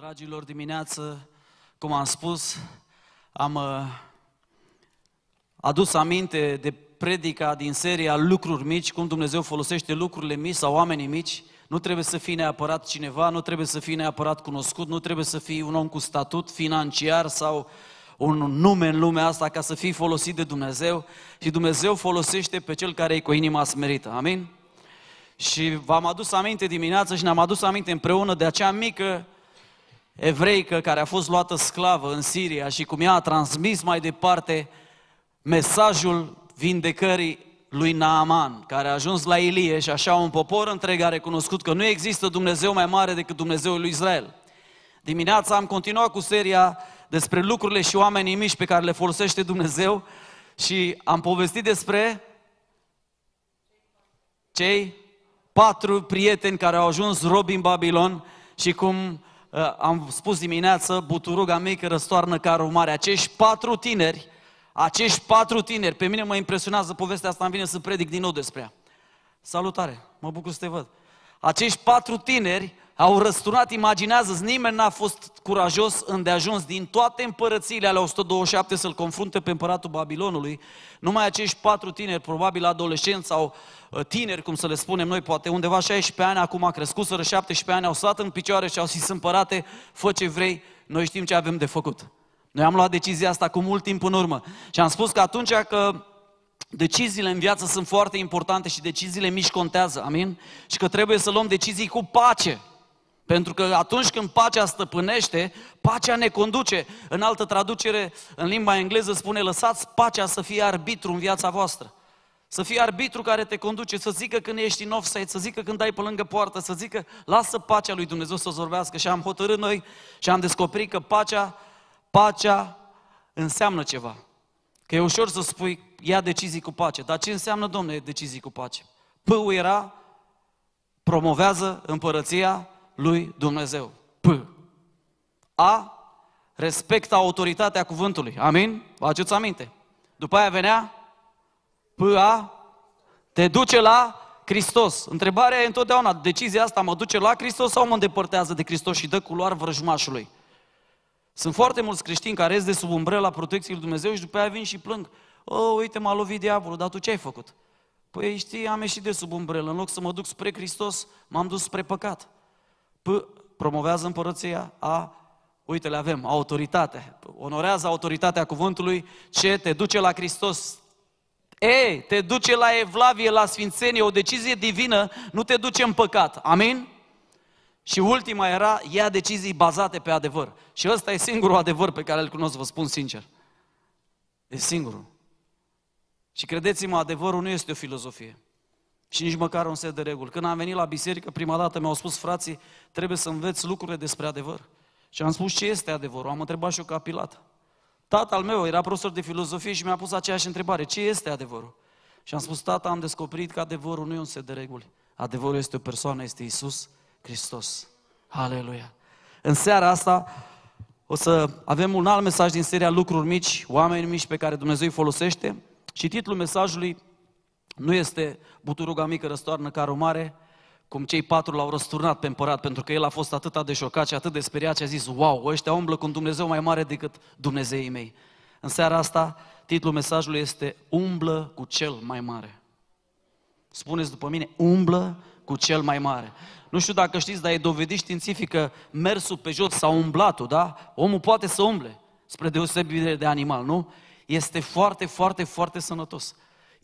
Dragilor, dimineață, cum am spus, am uh, adus aminte de predica din seria Lucruri mici, cum Dumnezeu folosește lucrurile mici sau oamenii mici. Nu trebuie să fii neapărat cineva, nu trebuie să fii neapărat cunoscut, nu trebuie să fii un om cu statut financiar sau un nume în lumea asta ca să fii folosit de Dumnezeu și Dumnezeu folosește pe cel care e cu inima smerită. Amin? Și v-am adus aminte dimineață și ne-am adus aminte împreună de acea mică evreică care a fost luată sclavă în Siria și cum ea a transmis mai departe mesajul vindecării lui Naaman, care a ajuns la Ilie și așa un popor întreg a recunoscut că nu există Dumnezeu mai mare decât Dumnezeul lui Israel. Dimineața am continuat cu seria despre lucrurile și oamenii mici pe care le folosește Dumnezeu și am povestit despre cei patru prieteni care au ajuns robi în Babilon și cum Uh, am spus dimineață, buturuga mea că răstoarnă carul mare. Acești patru tineri, acești patru tineri, pe mine mă impresionează povestea asta, îmi vine să predic din nou despre ea. Salutare, mă bucur să te văd. Acești patru tineri au răsturnat, imaginează-ți, nimeni n-a fost curajos îndeajuns din toate împărățiile ale 127 să-l confrunte pe împăratul Babilonului. Numai acești patru tineri, probabil adolescenți sau Ă, tineri, cum să le spunem noi, poate undeva 16 ani, acum a crescut, 17 ani, au stat în picioare și au zis, împărate, fă ce vrei, noi știm ce avem de făcut. Noi am luat decizia asta cu mult timp în urmă și am spus că atunci că deciziile în viață sunt foarte importante și deciziile mici contează, amin? Și că trebuie să luăm decizii cu pace, pentru că atunci când pacea stăpânește, pacea ne conduce. În altă traducere, în limba engleză spune, lăsați pacea să fie arbitru în viața voastră. Să fii arbitru care te conduce, să zică când ești în offside, să zică când dai pe lângă poartă, să zică lasă pacea lui Dumnezeu să o zorbească. Și am hotărât noi și am descoperit că pacea, pacea înseamnă ceva. Că e ușor să spui, ia decizii cu pace. Dar ce înseamnă, domnule, decizii cu pace? p era, promovează împărăția lui Dumnezeu. P. A. Respectă autoritatea cuvântului. Amin? Vă aduceți aminte? După aia venea P-A te duce la Hristos. Întrebarea e întotdeauna, decizia asta mă duce la Hristos sau mă îndepărtează de Hristos și dă culoar vrăjmașului? Sunt foarte mulți creștini care ies de sub umbrela protecției lui Dumnezeu și după aia vin și plâng. O, uite, m-a lovit diavolul, dar tu ce ai făcut? Păi știi, am ieșit de sub umbrelă, în loc să mă duc spre Hristos, m-am dus spre păcat. P- promovează împărăția, A, uite, le avem, autoritate. Onorează autoritatea cuvântului, ce te duce la Hristos, E, te duce la evlavie, la sfințenie, o decizie divină, nu te duce în păcat. Amin? Și ultima era, ia decizii bazate pe adevăr. Și ăsta e singurul adevăr pe care îl cunosc, vă spun sincer. E singurul. Și credeți-mă, adevărul nu este o filozofie. Și nici măcar un set de reguli. Când am venit la biserică, prima dată mi-au spus frații, trebuie să înveți lucrurile despre adevăr. Și am spus ce este adevărul. Am întrebat și eu ca Pilat. Tatăl meu era profesor de filozofie și mi-a pus aceeași întrebare. Ce este adevărul? Și am spus, tata, am descoperit că adevărul nu e un set de reguli. Adevărul este o persoană, este Isus Hristos. Aleluia! În seara asta o să avem un alt mesaj din seria Lucruri mici, oameni mici pe care Dumnezeu îi folosește și titlul mesajului nu este Buturuga mică răstoarnă carul mare, cum cei patru l-au răsturnat pe împărat, pentru că el a fost atât de șocat și atât de speriat și a zis, wow, ăștia umblă cu un Dumnezeu mai mare decât Dumnezeii mei. În seara asta, titlul mesajului este Umblă cu cel mai mare. Spuneți după mine, umblă cu cel mai mare. Nu știu dacă știți, dar e dovedit științific că mersul pe jos sau umblatul, da? Omul poate să umble, spre deosebire de animal, nu? Este foarte, foarte, foarte sănătos.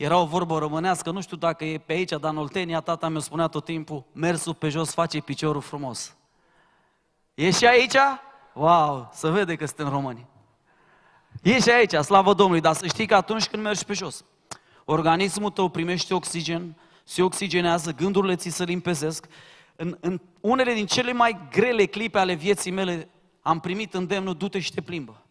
Era o vorbă românească, nu știu dacă e pe aici, dar în Oltenia tata mi-a spunea tot timpul, mersul pe jos face piciorul frumos. E și aici? Wow, să vede că suntem români. E și aici, slavă Domnului, dar să știi că atunci când mergi pe jos, organismul tău primește oxigen, se oxigenează, gândurile ți se limpezesc. În, în unele din cele mai grele clipe ale vieții mele am primit îndemnul, du-te și te plimbă.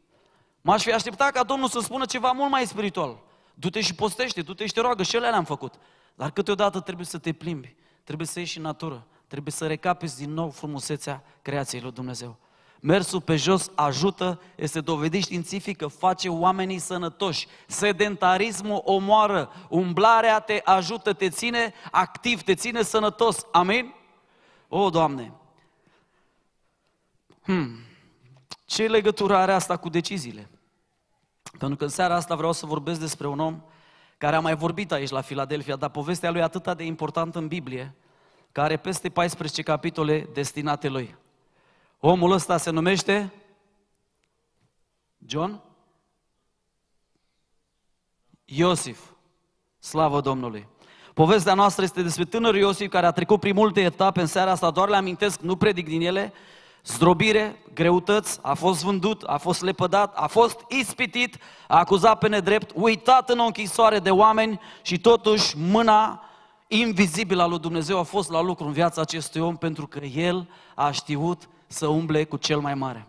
M-aș fi așteptat ca Domnul să spună ceva mult mai spiritual. Du-te și postește, du-te și te roagă, și ele le-am făcut. Dar câteodată trebuie să te plimbi, trebuie să ieși în natură, trebuie să recapezi din nou frumusețea creației lui Dumnezeu. Mersul pe jos ajută, este dovedit științific că face oamenii sănătoși. Sedentarismul omoară, umblarea te ajută, te ține activ, te ține sănătos. Amin? O, Doamne! Hmm. Ce legătură are asta cu deciziile? Pentru că în seara asta vreau să vorbesc despre un om care a mai vorbit aici la Filadelfia, dar povestea lui e atât de importantă în Biblie, că are peste 14 capitole destinate lui. Omul ăsta se numește John Iosif. Slavă Domnului! Povestea noastră este despre tânărul Iosif care a trecut prin multe etape în seara asta, doar le amintesc, nu predic din ele, zdrobire, greutăți, a fost vândut, a fost lepădat, a fost ispitit, a acuzat pe nedrept, uitat în o închisoare de oameni și totuși mâna invizibilă a lui Dumnezeu a fost la lucru în viața acestui om pentru că el a știut să umble cu cel mai mare.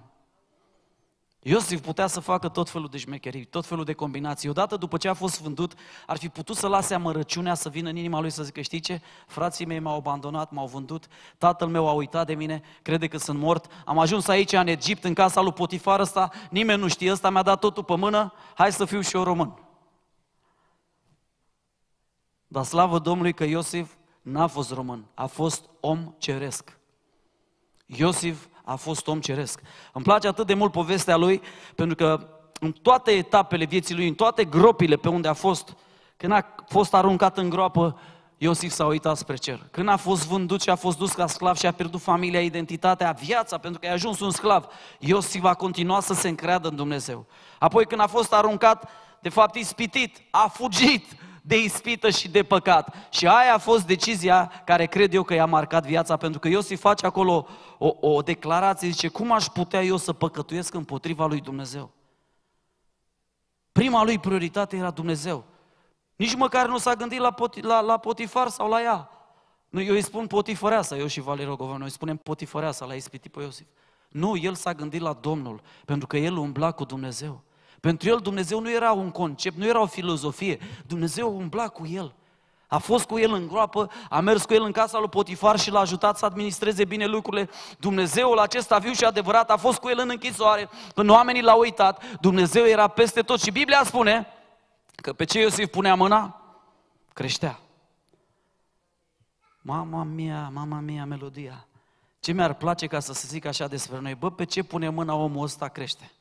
Iosif putea să facă tot felul de șmecherii, tot felul de combinații. Odată după ce a fost vândut, ar fi putut să lase amărăciunea să vină în inima lui să zică, știi ce? Frații mei m-au abandonat, m-au vândut, tatăl meu a uitat de mine, crede că sunt mort, am ajuns aici în Egipt, în casa lui Potifar ăsta, nimeni nu știe, ăsta mi-a dat totul pe mână, hai să fiu și eu român. Dar slavă Domnului că Iosif n-a fost român, a fost om ceresc. Iosif a fost om ceresc. Îmi place atât de mult povestea lui, pentru că în toate etapele vieții lui, în toate gropile pe unde a fost, când a fost aruncat în groapă, Iosif s-a uitat spre cer. Când a fost vândut și a fost dus ca sclav și a pierdut familia, identitatea, viața, pentru că a ajuns un sclav, Iosif a continuat să se încreadă în Dumnezeu. Apoi când a fost aruncat, de fapt ispitit, a fugit, de ispită și de păcat. Și aia a fost decizia care cred eu că i-a marcat viața, pentru că Iosif face acolo o, o declarație, zice, cum aș putea eu să păcătuiesc împotriva lui Dumnezeu? Prima lui prioritate era Dumnezeu. Nici măcar nu s-a gândit la, poti, la, la Potifar sau la ea. Nu, eu îi spun potifăreasa, eu și Valerio Rogovan, noi spunem potifăreasa la ispitit pe Iosif. Nu, el s-a gândit la Domnul, pentru că el umbla cu Dumnezeu. Pentru el Dumnezeu nu era un concept, nu era o filozofie. Dumnezeu umbla cu el. A fost cu el în groapă, a mers cu el în casa lui Potifar și l-a ajutat să administreze bine lucrurile. Dumnezeul acesta viu și adevărat a fost cu el în închisoare, când oamenii l-au uitat. Dumnezeu era peste tot și Biblia spune că pe ce Iosif punea mâna, creștea. Mama mia, mama mia, melodia. Ce mi-ar place ca să se zic așa despre noi? Bă, pe ce pune mâna omul ăsta crește?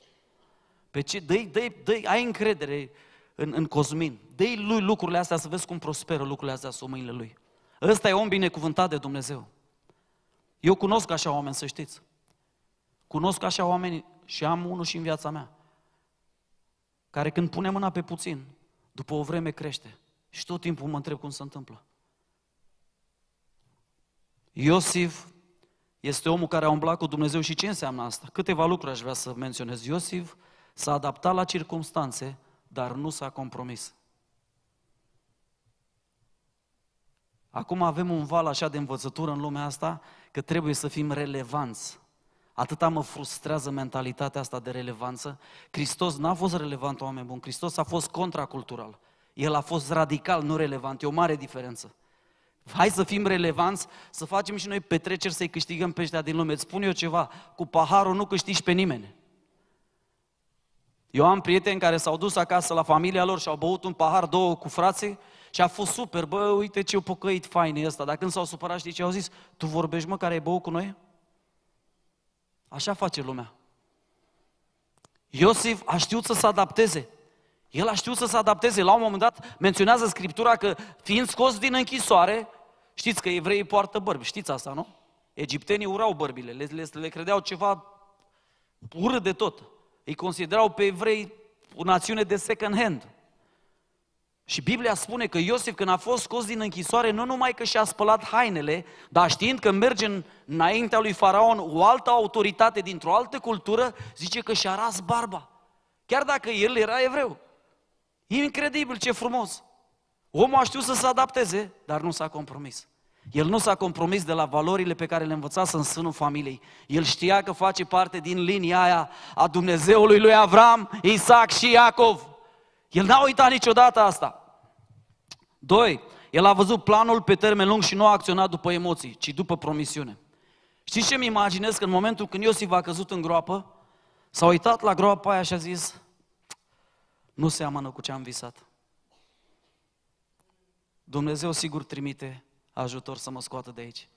Pe ce? Dă-i, dă-i, dă-i, ai încredere în, în Cosmin. dă lui lucrurile astea să vezi cum prosperă lucrurile astea sub mâinile lui. Ăsta e om binecuvântat de Dumnezeu. Eu cunosc așa oameni, să știți. Cunosc așa oameni și am unul și în viața mea. Care când pune mâna pe puțin, după o vreme crește. Și tot timpul mă întreb cum se întâmplă. Iosif este omul care a umblat cu Dumnezeu și ce înseamnă asta? Câteva lucruri aș vrea să menționez. Iosif S-a adaptat la circunstanțe, dar nu s-a compromis. Acum avem un val așa de învățătură în lumea asta că trebuie să fim relevanți. Atâta mă frustrează mentalitatea asta de relevanță. Hristos n-a fost relevant, oameni buni. Hristos a fost contracultural. El a fost radical, nu relevant. E o mare diferență. Hai să fim relevanți, să facem și noi petreceri, să-i câștigăm pe ăștia din lume. Îți spun eu ceva, cu paharul nu câștigi pe nimeni. Eu am prieteni care s-au dus acasă la familia lor și au băut un pahar, două cu frații și a fost super, bă, uite ce pocăit fain e ăsta. Dar când s-au supărat, știi ce au zis? Tu vorbești, mă, care ai băut cu noi? Așa face lumea. Iosif a știut să se adapteze. El a știut să se adapteze. La un moment dat menționează Scriptura că fiind scos din închisoare, știți că evreii poartă bărbi, știți asta, nu? Egiptenii urau bărbile, le, le, le credeau ceva urât de tot. Îi considerau pe evrei o națiune de second hand. Și Biblia spune că Iosif, când a fost scos din închisoare, nu numai că și-a spălat hainele, dar știind că merge înaintea lui Faraon o altă autoritate dintr-o altă cultură, zice că și-a ras barba. Chiar dacă el era evreu. incredibil ce frumos. Omul a știut să se adapteze, dar nu s-a compromis. El nu s-a compromis de la valorile pe care le învățase în sânul familiei. El știa că face parte din linia aia a Dumnezeului lui Avram, Isaac și Iacov. El n-a uitat niciodată asta. Doi. El a văzut planul pe termen lung și nu a acționat după emoții, ci după promisiune. Știți ce-mi imaginez? Că în momentul când Iosif a căzut în groapă, s-a uitat la groapa aia și a zis, nu seamănă cu ce am visat. Dumnezeu sigur trimite ajutor să mă scoată de aici.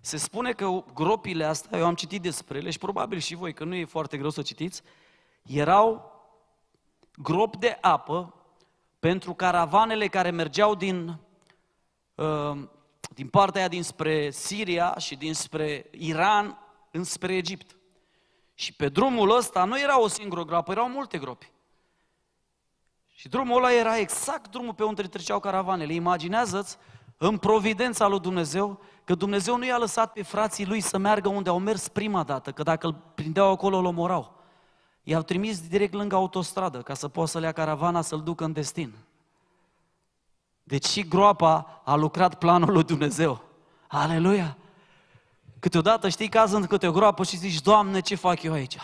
Se spune că gropile astea, eu am citit despre ele și probabil și voi, că nu e foarte greu să citiți, erau grop de apă pentru caravanele care mergeau din, uh, din partea aia dinspre Siria și dinspre Iran înspre Egipt. Și pe drumul ăsta nu era o singură groapă, erau multe gropi. Și drumul ăla era exact drumul pe unde treceau caravanele. Imaginează-ți în providența lui Dumnezeu, că Dumnezeu nu i-a lăsat pe frații lui să meargă unde au mers prima dată, că dacă îl prindeau acolo, îl omorau. I-au trimis direct lângă autostradă, ca să poată să lea caravana să-l ducă în destin. Deci și groapa a lucrat planul lui Dumnezeu. Aleluia! Câteodată știi, cazând în câte o groapă și zici, Doamne, ce fac eu aici?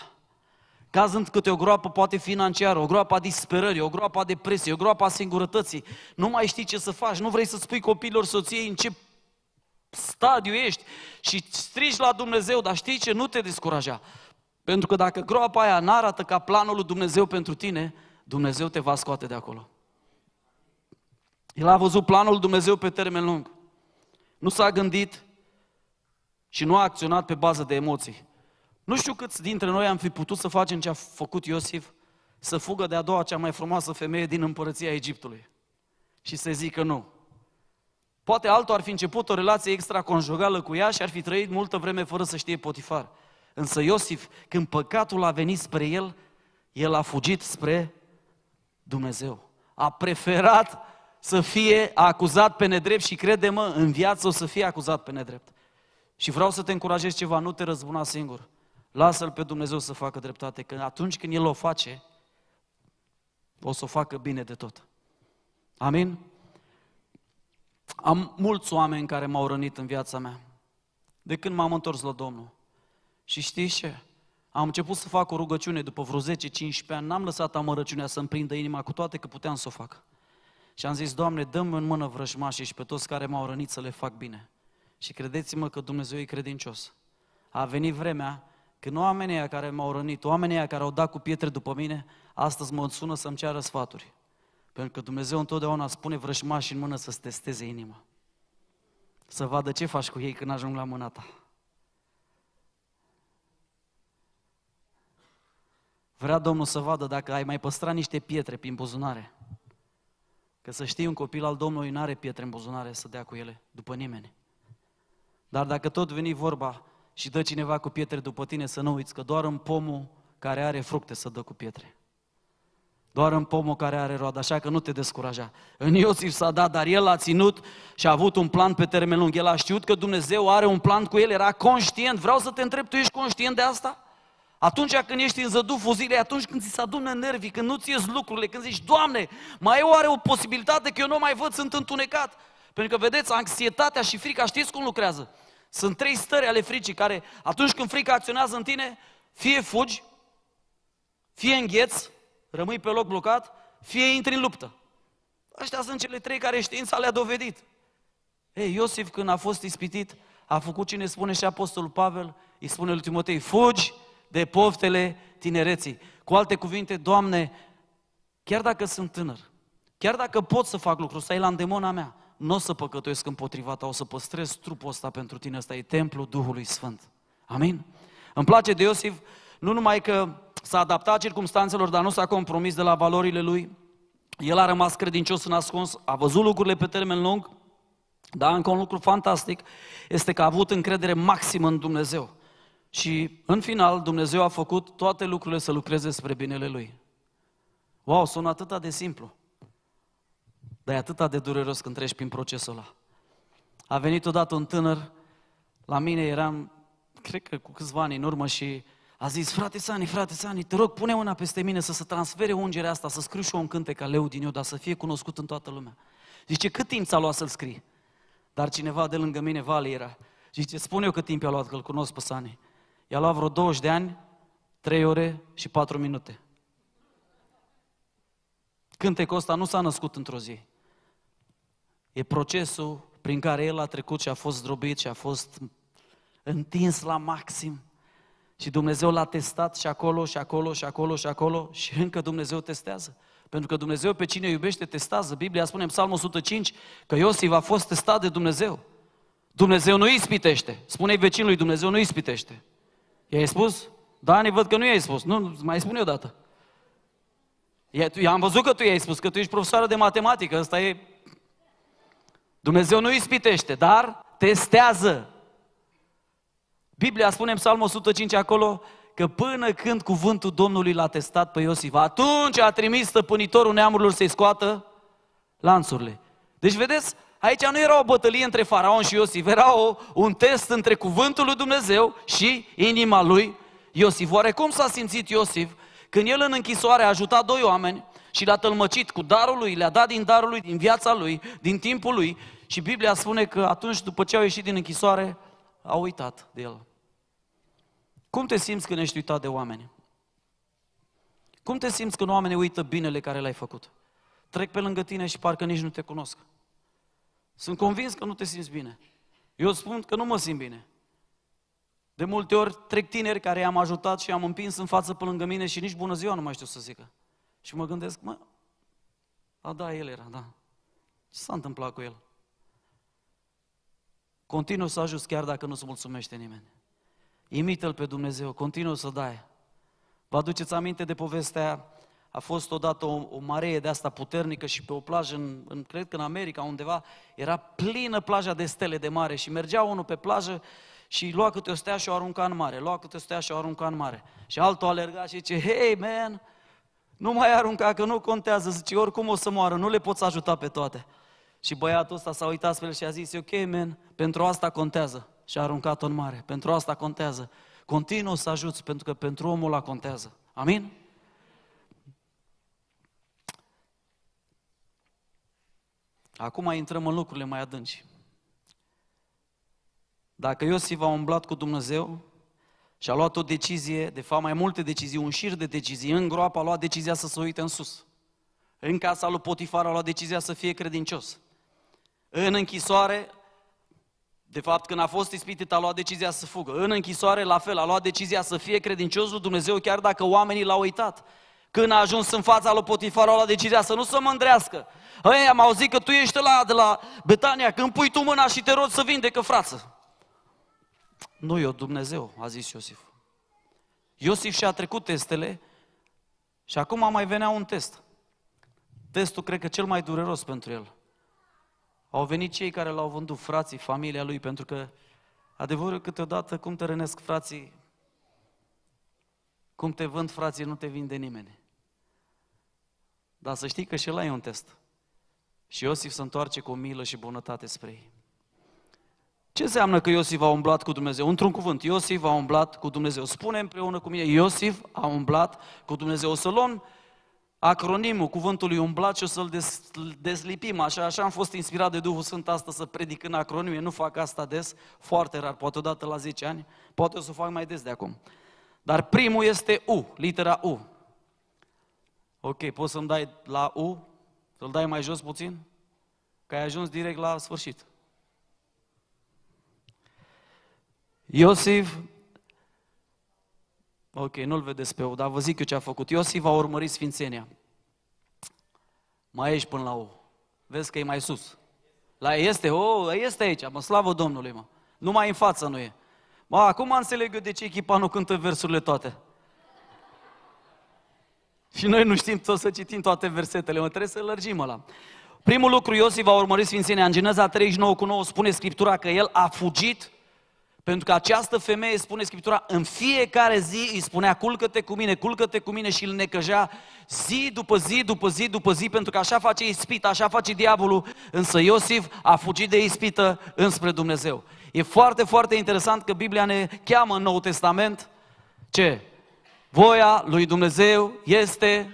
cazând câte o groapă poate financiară, o groapă a disperării, o groapă a depresiei, o groapă a singurătății. Nu mai știi ce să faci, nu vrei să spui copiilor soției în ce stadiu ești și strigi la Dumnezeu, dar știi ce? Nu te descuraja. Pentru că dacă groapa aia nu arată ca planul lui Dumnezeu pentru tine, Dumnezeu te va scoate de acolo. El a văzut planul lui Dumnezeu pe termen lung. Nu s-a gândit și nu a acționat pe bază de emoții. Nu știu câți dintre noi am fi putut să facem ce a făcut Iosif, să fugă de a doua cea mai frumoasă femeie din împărăția Egiptului și să zică nu. Poate altul ar fi început o relație extraconjugală cu ea și ar fi trăit multă vreme fără să știe Potifar. Însă Iosif, când păcatul a venit spre el, el a fugit spre Dumnezeu. A preferat să fie acuzat pe nedrept și crede-mă, în viață o să fie acuzat pe nedrept. Și vreau să te încurajez ceva, nu te răzbuna singur. Lasă-L pe Dumnezeu să facă dreptate, că atunci când El o face, o să o facă bine de tot. Amin? Am mulți oameni care m-au rănit în viața mea, de când m-am întors la Domnul. Și știi ce? Am început să fac o rugăciune după vreo 10-15 ani, n-am lăsat amărăciunea să-mi prindă inima, cu toate că puteam să o fac. Și am zis, Doamne, dăm în mână vrăjmașii și pe toți care m-au rănit să le fac bine. Și credeți-mă că Dumnezeu e credincios. A venit vremea când oamenii care m-au rănit, oamenii care au dat cu pietre după mine, astăzi mă sună să-mi ceară sfaturi. Pentru că Dumnezeu întotdeauna spune vrășmași în mână să-ți testeze inima. Să vadă ce faci cu ei când ajung la mâna ta. Vrea Domnul să vadă dacă ai mai păstrat niște pietre prin buzunare. Că să știi, un copil al Domnului nu are pietre în buzunare să dea cu ele, după nimeni. Dar dacă tot veni vorba și dă cineva cu pietre după tine, să nu uiți că doar în pomul care are fructe să dă cu pietre. Doar în pomul care are roadă, așa că nu te descuraja. În Iosif s-a dat, dar el a ținut și a avut un plan pe termen lung. El a știut că Dumnezeu are un plan cu el, era conștient. Vreau să te întreb, tu ești conștient de asta? Atunci când ești în zăduful zilei, atunci când ți se adună nervii, când nu ți ies lucrurile, când zici, Doamne, mai eu are o posibilitate că eu nu mai văd, sunt întunecat? Pentru că, vedeți, anxietatea și frica, știți cum lucrează? Sunt trei stări ale fricii care, atunci când frica acționează în tine, fie fugi, fie îngheți, rămâi pe loc blocat, fie intri în luptă. Ăștia sunt cele trei care știința le-a dovedit. Ei, Iosif când a fost ispitit, a făcut cine spune și Apostolul Pavel, îi spune lui Timotei, fugi de poftele tinereții. Cu alte cuvinte, Doamne, chiar dacă sunt tânăr, chiar dacă pot să fac lucrul ăsta, e la îndemona mea, nu o să păcătuiesc împotriva ta, o să păstrez trupul ăsta pentru tine, ăsta e templul Duhului Sfânt. Amin? Îmi place de Iosif nu numai că s-a adaptat circumstanțelor, dar nu s-a compromis de la valorile lui, el a rămas credincios în ascuns, a văzut lucrurile pe termen lung, dar încă un lucru fantastic este că a avut încredere maximă în Dumnezeu. Și în final, Dumnezeu a făcut toate lucrurile să lucreze spre binele lui. Wow, sună atât de simplu. Dar e atât de dureros când treci prin procesul ăla. A venit odată un tânăr, la mine eram, cred că cu câțiva ani în urmă și a zis, frate Sani, frate Sani, te rog, pune una peste mine să se transfere ungerea asta, să scriu și eu un cânte ca leu din eu, dar să fie cunoscut în toată lumea. Zice, cât timp ți-a luat să-l scrii? Dar cineva de lângă mine, Vali era, zice, spune eu cât timp i-a luat, că-l cunosc pe Sani. I-a luat vreo 20 de ani, 3 ore și 4 minute. Cântecul ăsta nu s-a născut într-o zi. E procesul prin care el a trecut și a fost zdrobit și a fost întins la maxim. Și Dumnezeu l-a testat și acolo, și acolo, și acolo, și acolo, și încă Dumnezeu testează. Pentru că Dumnezeu pe cine iubește testează. Biblia spune în Psalmul 105 că Iosif a fost testat de Dumnezeu. Dumnezeu nu ispitește. Spune-i vecinului, Dumnezeu nu ispitește. I-ai spus? Da, ne văd că nu i-ai spus. Nu, mai spune o dată. I-am văzut că tu i-ai spus, că tu ești profesoară de matematică, ăsta e Dumnezeu nu ispitește, dar testează. Biblia spune în Psalmul 105 acolo că până când cuvântul Domnului l-a testat pe Iosif, atunci a trimis stăpânitorul neamurilor să-i scoată lanțurile. Deci vedeți, aici nu era o bătălie între faraon și Iosif, era o, un test între cuvântul lui Dumnezeu și inima lui Iosif. Oare cum s-a simțit Iosif când el în închisoare a ajutat doi oameni și l-a tălmăcit cu darul lui, le-a dat din darul lui, din viața lui, din timpul lui și Biblia spune că atunci, după ce au ieșit din închisoare, au uitat de el. Cum te simți când ești uitat de oameni? Cum te simți când oamenii uită binele care l-ai făcut? Trec pe lângă tine și parcă nici nu te cunosc. Sunt convins că nu te simți bine. Eu spun că nu mă simt bine. De multe ori trec tineri care i-am ajutat și i-am împins în față pe lângă mine și nici bună ziua nu mai știu să zică. Și mă gândesc, mă, a da, el era, da. Ce s-a întâmplat cu el? Continuă să ajuți chiar dacă nu se mulțumește nimeni. Imită-L pe Dumnezeu, continuă să dai. Vă aduceți aminte de povestea, a fost odată o, o maree de asta puternică și pe o plajă, în, în, cred că în America undeva, era plină plaja de stele de mare și mergea unul pe plajă și lua câte o stea și o arunca în mare, lua câte o stea și o arunca în mare. Și altul alerga și zice, hey man, nu mai arunca că nu contează, zice, oricum o să moară, nu le poți ajuta pe toate. Și băiatul ăsta s-a uitat spre el și a zis, ok, men, pentru asta contează. Și a aruncat-o în mare, pentru asta contează. Continuă să ajuți, pentru că pentru omul ăla contează. Amin? Acum intrăm în lucrurile mai adânci. Dacă Iosif a umblat cu Dumnezeu și a luat o decizie, de fapt mai multe decizii, un șir de decizii, în groapă a luat decizia să se uite în sus. În casa lui Potifar a luat decizia să fie credincios în închisoare, de fapt când a fost ispitit a luat decizia să fugă, în închisoare la fel, a luat decizia să fie credinciosul Dumnezeu chiar dacă oamenii l-au uitat. Când a ajuns în fața lui Potifar, a luat decizia să nu se mândrească. Ei, am auzit că tu ești la, de la Betania, când pui tu mâna și te rog să vindecă frață. Nu eu, Dumnezeu, a zis Iosif. Iosif și-a trecut testele și acum mai venea un test. Testul, cred că cel mai dureros pentru el. Au venit cei care l-au vândut, frații, familia lui, pentru că adevărul câteodată cum te rănesc frații, cum te vând frații, nu te vinde nimeni. Dar să știi că și el e un test. Și Iosif se întoarce cu milă și bunătate spre ei. Ce înseamnă că Iosif a umblat cu Dumnezeu? Într-un cuvânt, Iosif a umblat cu Dumnezeu. Spune împreună cu mine, Iosif a umblat cu Dumnezeu. O să luăm acronimul cuvântului umblat și o să-l des, deslipim. Așa, așa am fost inspirat de Duhul Sfânt asta să predic în acronime. Nu fac asta des, foarte rar, poate odată la 10 ani, poate o să o fac mai des de acum. Dar primul este U, litera U. Ok, poți să-mi dai la U, să-l dai mai jos puțin, că ai ajuns direct la sfârșit. Iosif Ok, nu-l vedeți pe O, dar vă zic eu ce a făcut. Iosif a urmărit Sfințenia. Mai ești până la O. Vezi că e mai sus. La este, o, oh, este aici, mă, slavă Domnului, mă. Numai în față nu e. Mă, acum înțeleg eu de ce echipa nu cântă versurile toate. Și noi nu știm tot să citim toate versetele, mă, trebuie să lărgim la. Primul lucru, Iosif a urmărit Sfințenia. În Geneza 39 cu 9 spune Scriptura că el a fugit pentru că această femeie, spune Scriptura, în fiecare zi îi spunea, culcă-te cu mine, culcă-te cu mine și îl necăjea zi după zi, după zi, după zi, pentru că așa face ispita, așa face diavolul, însă Iosif a fugit de ispită înspre Dumnezeu. E foarte, foarte interesant că Biblia ne cheamă în Noul Testament ce? Voia lui Dumnezeu este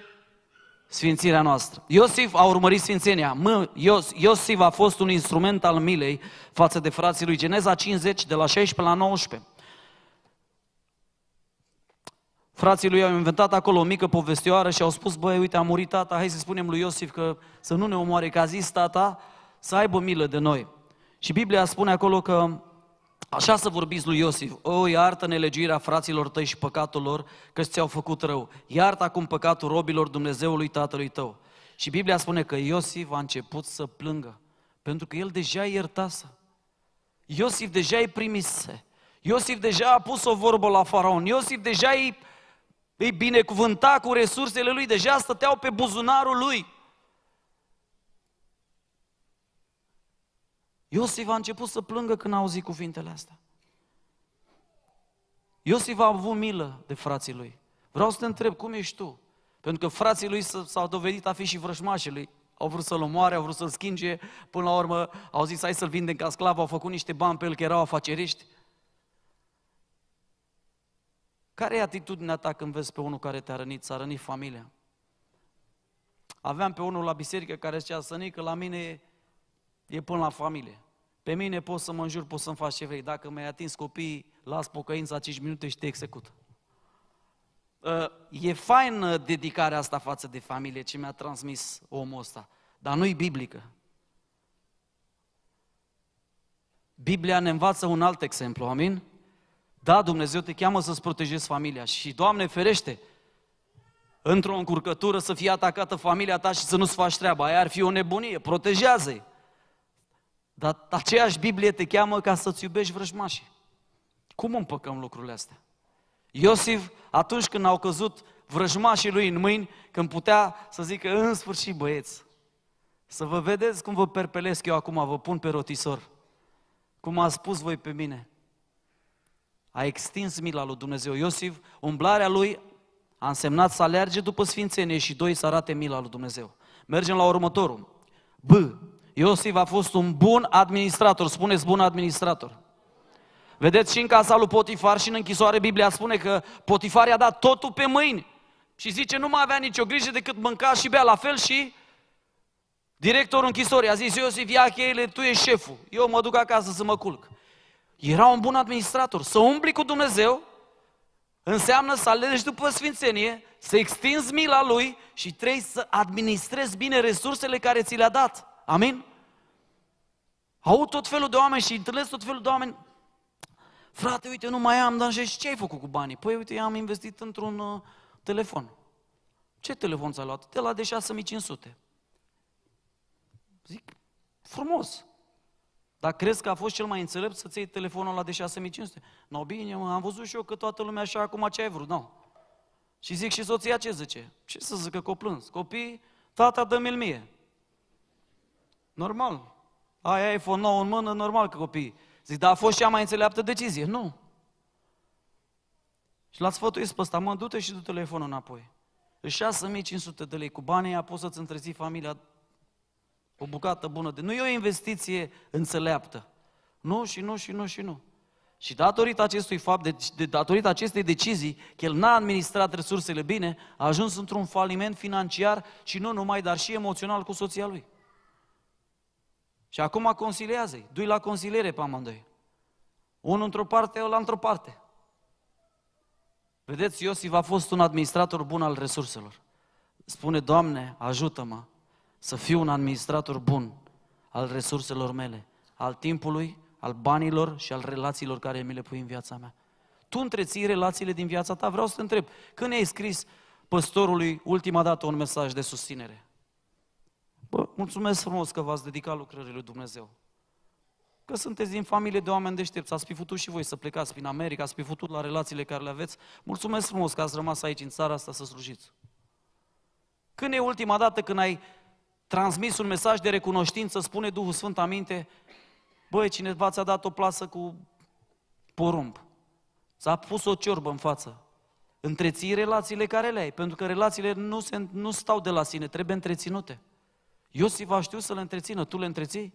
sfințirea noastră. Iosif a urmărit sfințenia. Mă, Ios, Iosif a fost un instrument al milei față de frații lui. Geneza 50, de la 16 la 19. Frații lui au inventat acolo o mică povestioară și au spus, băi, uite, a murit tata, hai să spunem lui Iosif că să nu ne omoare, că a zis tata să aibă milă de noi. Și Biblia spune acolo că Așa să vorbiți lui Iosif, o, iartă nelegirea fraților tăi și păcatul lor, că ți-au făcut rău. Iartă acum păcatul robilor Dumnezeului tatălui tău. Și Biblia spune că Iosif a început să plângă, pentru că el deja iertase. Iosif deja îi primise. Iosif deja a pus o vorbă la faraon. Iosif deja îi, îi binecuvânta cu resursele lui, deja stăteau pe buzunarul lui. Iosif a început să plângă când a auzit cuvintele astea. Iosif a avut milă de frații lui. Vreau să te întreb, cum ești tu? Pentru că frații lui s-au dovedit a fi și vrășmașii lui. Au vrut să-l omoare, au vrut să-l schinge, până la urmă au zis hai să-l vindem ca sclav, au făcut niște bani pe el că erau afaceriști. Care e atitudinea ta când vezi pe unul care te-a rănit, s a rănit familia? Aveam pe unul la biserică care zicea, Sănică, că la mine e până la familie. Pe mine poți să mă înjur, poți să-mi faci ce vrei. Dacă mi-ai atins copiii, las pocăința 5 minute și te execut. Uh, e fain dedicarea asta față de familie, ce mi-a transmis omul ăsta, dar nu-i biblică. Biblia ne învață un alt exemplu, amin? Da, Dumnezeu te cheamă să-ți protejezi familia și, Doamne ferește, într-o încurcătură să fie atacată familia ta și să nu-ți faci treaba. Aia ar fi o nebunie, protejează-i. Dar aceeași Biblie te cheamă ca să-ți iubești vrăjmașii. Cum împăcăm lucrurile astea? Iosif, atunci când au căzut vrăjmașii lui în mâini, când putea să zică, în sfârșit băieți, să vă vedeți cum vă perpelesc eu acum, vă pun pe rotisor. Cum a spus voi pe mine. A extins mila lui Dumnezeu Iosif, umblarea lui a însemnat să alerge după sfințenie și doi să arate mila lui Dumnezeu. Mergem la următorul. B. Iosif a fost un bun administrator. Spuneți bun administrator. Vedeți, și în casa lui Potifar și în închisoare Biblia spune că Potifar i-a dat totul pe mâini. Și zice, nu mai avea nicio grijă decât mânca și bea la fel și directorul închisorii a zis, Iosif, ia cheile, tu ești șeful, eu mă duc acasă să mă culc. Era un bun administrator. Să umbli cu Dumnezeu înseamnă să alegi după sfințenie, să extinzi mila Lui și trebuie să administrezi bine resursele care ți le-a dat. Amin? Au tot felul de oameni și întâlnesc tot felul de oameni. Frate, uite, nu mai am, dar și ce ai făcut cu banii? Păi, uite, am investit într-un uh, telefon. Ce telefon ți-a luat? De la de 6500. Zic, frumos. Dar crezi că a fost cel mai înțelept să-ți iei telefonul la de 6500? No, bine, mă, am văzut și eu că toată lumea așa acum ce ai vrut, nu. No. Și zic și soția ce zice? Ce să zică că o plâns? Copii, tata dă mi mie. Normal. Ai iPhone 9 în mână, normal că copii. Zic, dar a fost cea mai înțeleaptă decizie. Nu. Și l-ați sfătuit pe ăsta, mă, du-te și du telefonul înapoi. 6500 de lei cu banii a poți să-ți întreții familia o bucată bună de... Nu e o investiție înțeleaptă. Nu și nu și nu și nu. Și datorită acestui fapt, de, de, datorită acestei decizii, că el n-a administrat resursele bine, a ajuns într-un faliment financiar și nu numai, dar și emoțional cu soția lui. Și acum consiliază-i, du-i la consiliere pe amândoi. Unul într-o parte, ăla într-o parte. Vedeți, Iosif a fost un administrator bun al resurselor. Spune, Doamne, ajută-mă să fiu un administrator bun al resurselor mele, al timpului, al banilor și al relațiilor care mi le pui în viața mea. Tu întreții relațiile din viața ta? Vreau să te întreb, când ai scris păstorului ultima dată un mesaj de susținere? Bă, mulțumesc frumos că v-ați dedicat lucrării lui Dumnezeu. Că sunteți din familie de oameni deștepți, ați fi putut și voi să plecați prin America, ați fi putut la relațiile care le aveți. Mulțumesc frumos că ați rămas aici, în țara asta, să slujiți. Când e ultima dată când ai transmis un mesaj de recunoștință, spune Duhul Sfânt aminte, băi, cineva ți-a dat o plasă cu porumb, ți-a pus o ciorbă în față, întreții relațiile care le ai, pentru că relațiile nu, se, nu stau de la sine, trebuie întreținute. Iosif a știut să le întrețină, tu le întreții?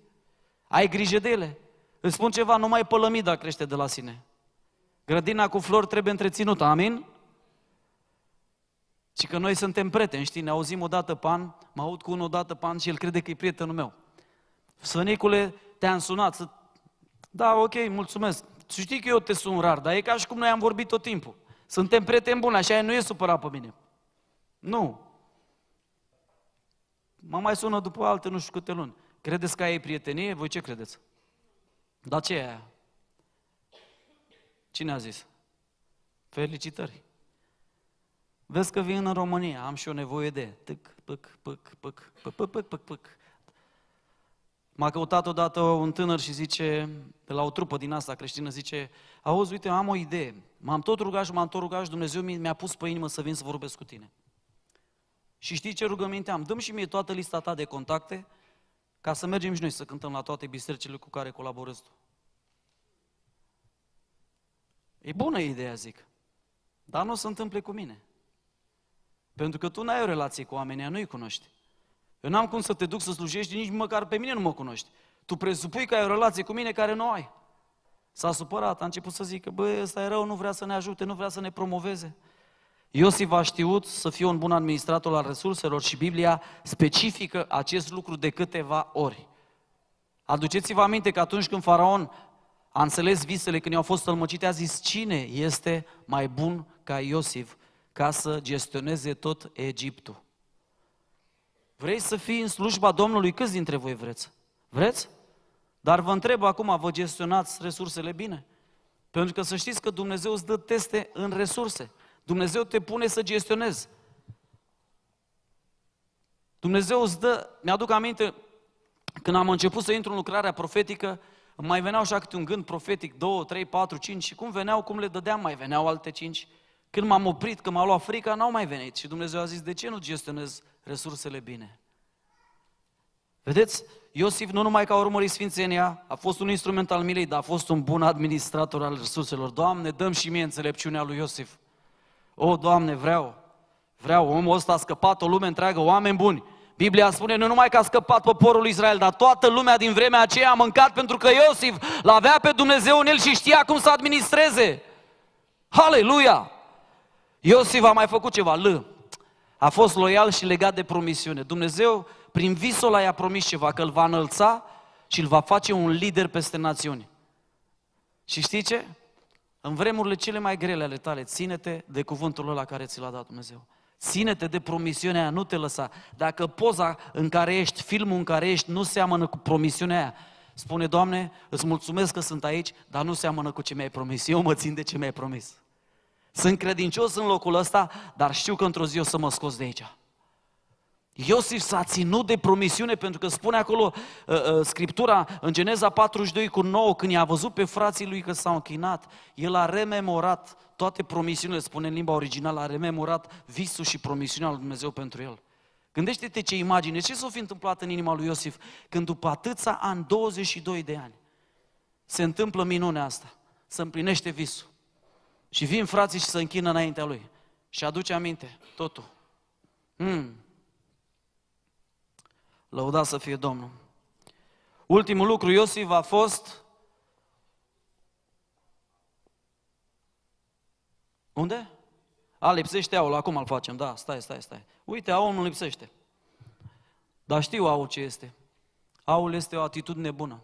Ai grijă de ele. Îți spun ceva, nu mai pălămida crește de la sine. Grădina cu flori trebuie întreținută, amin? Și că noi suntem prieteni, știi, ne auzim odată pan, mă aud cu unul odată pan și el crede că e prietenul meu. Sănicule, te-am sunat să... Da, ok, mulțumesc. Știi că eu te sun rar, dar e ca și cum noi am vorbit tot timpul. Suntem prieteni buni, așa nu e supărat pe mine. Nu. Mă mai sună după alte nu știu câte luni. Credeți că ai prietenie? Voi ce credeți? Dar ce e aia? Cine a zis? Felicitări! Vezi că vin în România, am și o nevoie de tâc, pâc, pâc, pâc, pâc, pâc, pâc, pâc, pâc. M-a căutat odată un tânăr și zice, de la o trupă din asta creștină, zice, auzi, uite, am o idee, m-am tot rugat și m-am tot rugat și Dumnezeu mi-a pus pe inimă să vin să vorbesc cu tine. Și știi ce rugăminte am? Dăm și mie toată lista ta de contacte ca să mergem și noi să cântăm la toate bisericile cu care colaborez tu. E bună ideea, zic. Dar nu o să întâmple cu mine. Pentru că tu n-ai o relație cu oamenii, nu-i cunoști. Eu n-am cum să te duc să slujești, nici măcar pe mine nu mă cunoști. Tu presupui că ai o relație cu mine care nu ai. S-a supărat, a început să zică, băi, ăsta e rău, nu vrea să ne ajute, nu vrea să ne promoveze. Iosif a știut să fie un bun administrator al resurselor și Biblia specifică acest lucru de câteva ori. Aduceți-vă aminte că atunci când faraon a înțeles visele, când i-au fost tălmăcite, a zis cine este mai bun ca Iosif ca să gestioneze tot Egiptul. Vrei să fii în slujba Domnului? Câți dintre voi vreți? Vreți? Dar vă întreb acum, vă gestionați resursele bine? Pentru că să știți că Dumnezeu îți dă teste în resurse. Dumnezeu te pune să gestionezi. Dumnezeu îți dă, mi-aduc aminte, când am început să intru în lucrarea profetică, mai veneau așa câte un gând profetic, două, trei, patru, cinci. și cum veneau, cum le dădeam, mai veneau alte cinci. Când m-am oprit, că m-a luat frica, n-au mai venit. Și Dumnezeu a zis, de ce nu gestionez resursele bine? Vedeți, Iosif nu numai că a urmărit sfințenia, a fost un instrument al milei, dar a fost un bun administrator al resurselor. Doamne, dăm și mie înțelepciunea lui Iosif. O, Doamne, vreau, vreau, omul ăsta a scăpat o lume întreagă, oameni buni. Biblia spune nu numai că a scăpat poporul Israel, dar toată lumea din vremea aceea a mâncat pentru că Iosif l-avea pe Dumnezeu în el și știa cum să administreze. Haleluia! Iosif a mai făcut ceva, L. A fost loial și legat de promisiune. Dumnezeu, prin visul ăla, i-a promis ceva, că îl va înălța și îl va face un lider peste națiuni. Și știi ce? În vremurile cele mai grele ale tale, ține-te de cuvântul ăla care ți l-a dat Dumnezeu. Ține-te de promisiunea aia, nu te lăsa. Dacă poza în care ești, filmul în care ești, nu seamănă cu promisiunea aia, spune, Doamne, îți mulțumesc că sunt aici, dar nu seamănă cu ce mi-ai promis. Eu mă țin de ce mi-ai promis. Sunt credincios în locul ăsta, dar știu că într-o zi o să mă scos de aici. Iosif s-a ținut de promisiune pentru că spune acolo uh, uh, Scriptura în Geneza 42 cu 9 când i-a văzut pe frații lui că s-au închinat, el a rememorat toate promisiunile, spune în limba originală, a rememorat visul și promisiunea lui Dumnezeu pentru el. Gândește-te ce imagine, ce s-a fi întâmplat în inima lui Iosif când după atâția ani, 22 de ani, se întâmplă minunea asta, să împlinește visul. Și vin frații și se închină înaintea lui. Și aduce aminte totul. Hmm. Lăuda să fie Domnul. Ultimul lucru, Iosif a fost Unde? A, lipsește aul, acum îl facem, da, stai, stai, stai. Uite, aul nu lipsește. Dar știu aul ce este. Aul este o atitudine bună.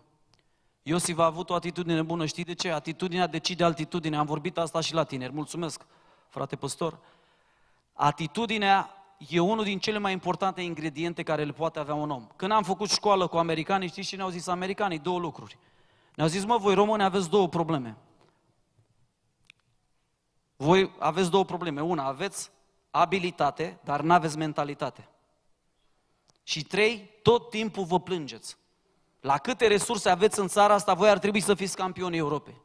Iosif a avut o atitudine bună, știi de ce? Atitudinea decide altitudinea. Am vorbit asta și la tineri, mulțumesc, frate păstor. Atitudinea e unul din cele mai importante ingrediente care le poate avea un om. Când am făcut școală cu americani, știți ce ne-au zis americanii? Două lucruri. Ne-au zis, mă, voi români aveți două probleme. Voi aveți două probleme. Una, aveți abilitate, dar nu aveți mentalitate. Și trei, tot timpul vă plângeți. La câte resurse aveți în țara asta, voi ar trebui să fiți campioni Europei.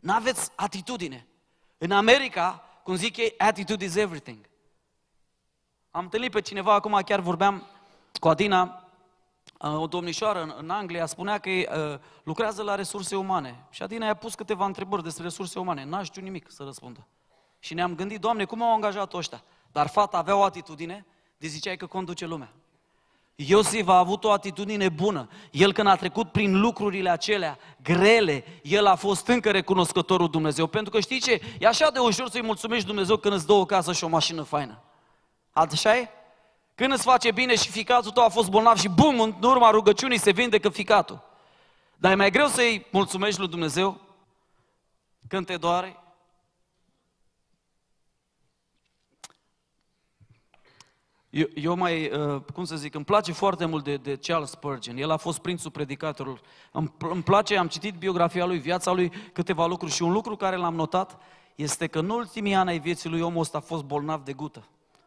Nu aveți atitudine. În America, cum zic ei, attitude is everything. Am întâlnit pe cineva, acum chiar vorbeam cu Adina, uh, o domnișoară în Anglia, spunea că uh, lucrează la resurse umane. Și Adina i-a pus câteva întrebări despre resurse umane. N-a știut nimic să răspundă. Și ne-am gândit, Doamne, cum au angajat ăștia? Dar fata avea o atitudine de ziceai că conduce lumea. Iosif a avut o atitudine bună. El când a trecut prin lucrurile acelea grele, el a fost încă recunoscătorul Dumnezeu. Pentru că știi ce? E așa de ușor să-i mulțumești Dumnezeu când îți dă o casă și o mașină faină. Așa e? Când îți face bine și ficatul tău a fost bolnav și bum, în urma rugăciunii se vindecă ficatul. Dar e mai greu să-i mulțumești lui Dumnezeu când te doare? Eu, eu mai, uh, cum să zic, îmi place foarte mult de, de Charles Spurgeon. El a fost prințul predicatorul. Îmi, îmi place, am citit biografia lui, viața lui, câteva lucruri și un lucru care l-am notat este că în ultimii ani ai vieții lui omul ăsta a fost bolnav de gută.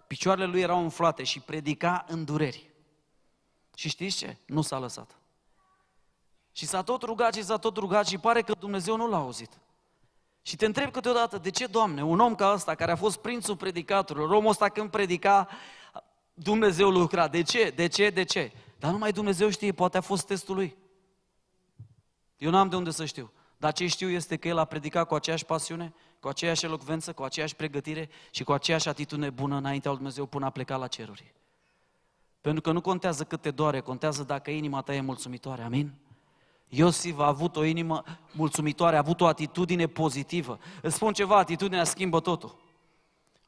Picioarele lui erau umflate și predica în dureri. Și știți ce? Nu s-a lăsat. Și s-a tot rugat și s-a tot rugat și pare că Dumnezeu nu l-a auzit. Și te întreb câteodată, de ce, Doamne, un om ca ăsta, care a fost prințul predicatorilor, omul ăsta când predica, Dumnezeu lucra. De ce? De ce? De ce? Dar numai Dumnezeu știe, poate a fost testul lui. Eu n-am de unde să știu. Dar ce știu este că el a predicat cu aceeași pasiune cu aceeași elocvență, cu aceeași pregătire și cu aceeași atitudine bună înaintea lui Dumnezeu până a pleca la ceruri. Pentru că nu contează cât te doare, contează dacă inima ta e mulțumitoare. Amin? Iosif a avut o inimă mulțumitoare, a avut o atitudine pozitivă. Îți spun ceva, atitudinea schimbă totul.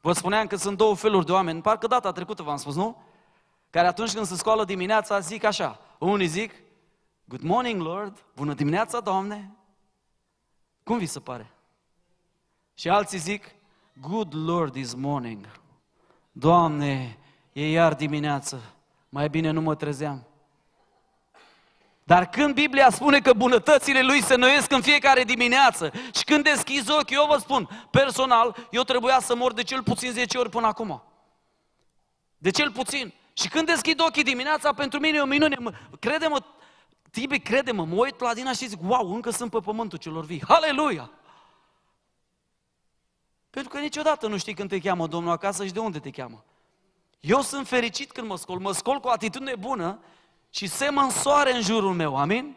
Vă spuneam că sunt două feluri de oameni, parcă data trecută v-am spus, nu? Care atunci când se scoală dimineața zic așa, unii zic, Good morning, Lord, bună dimineața, Doamne. Cum vi se pare? Și alții zic, Good Lord is morning. Doamne, e iar dimineață. Mai bine nu mă trezeam. Dar când Biblia spune că bunătățile lui se noiesc în fiecare dimineață și când deschizi ochii, eu vă spun, personal, eu trebuia să mor de cel puțin 10 ori până acum. De cel puțin. Și când deschid ochii dimineața, pentru mine e o minune. Crede-mă, Tibi, crede-mă, mă uit la Dina și zic, wow, încă sunt pe pământul celor vii. Haleluia! Pentru că niciodată nu știi când te cheamă Domnul acasă și de unde te cheamă. Eu sunt fericit când mă scol. Mă scol cu o atitudine bună și se mă însoare în jurul meu. Amin?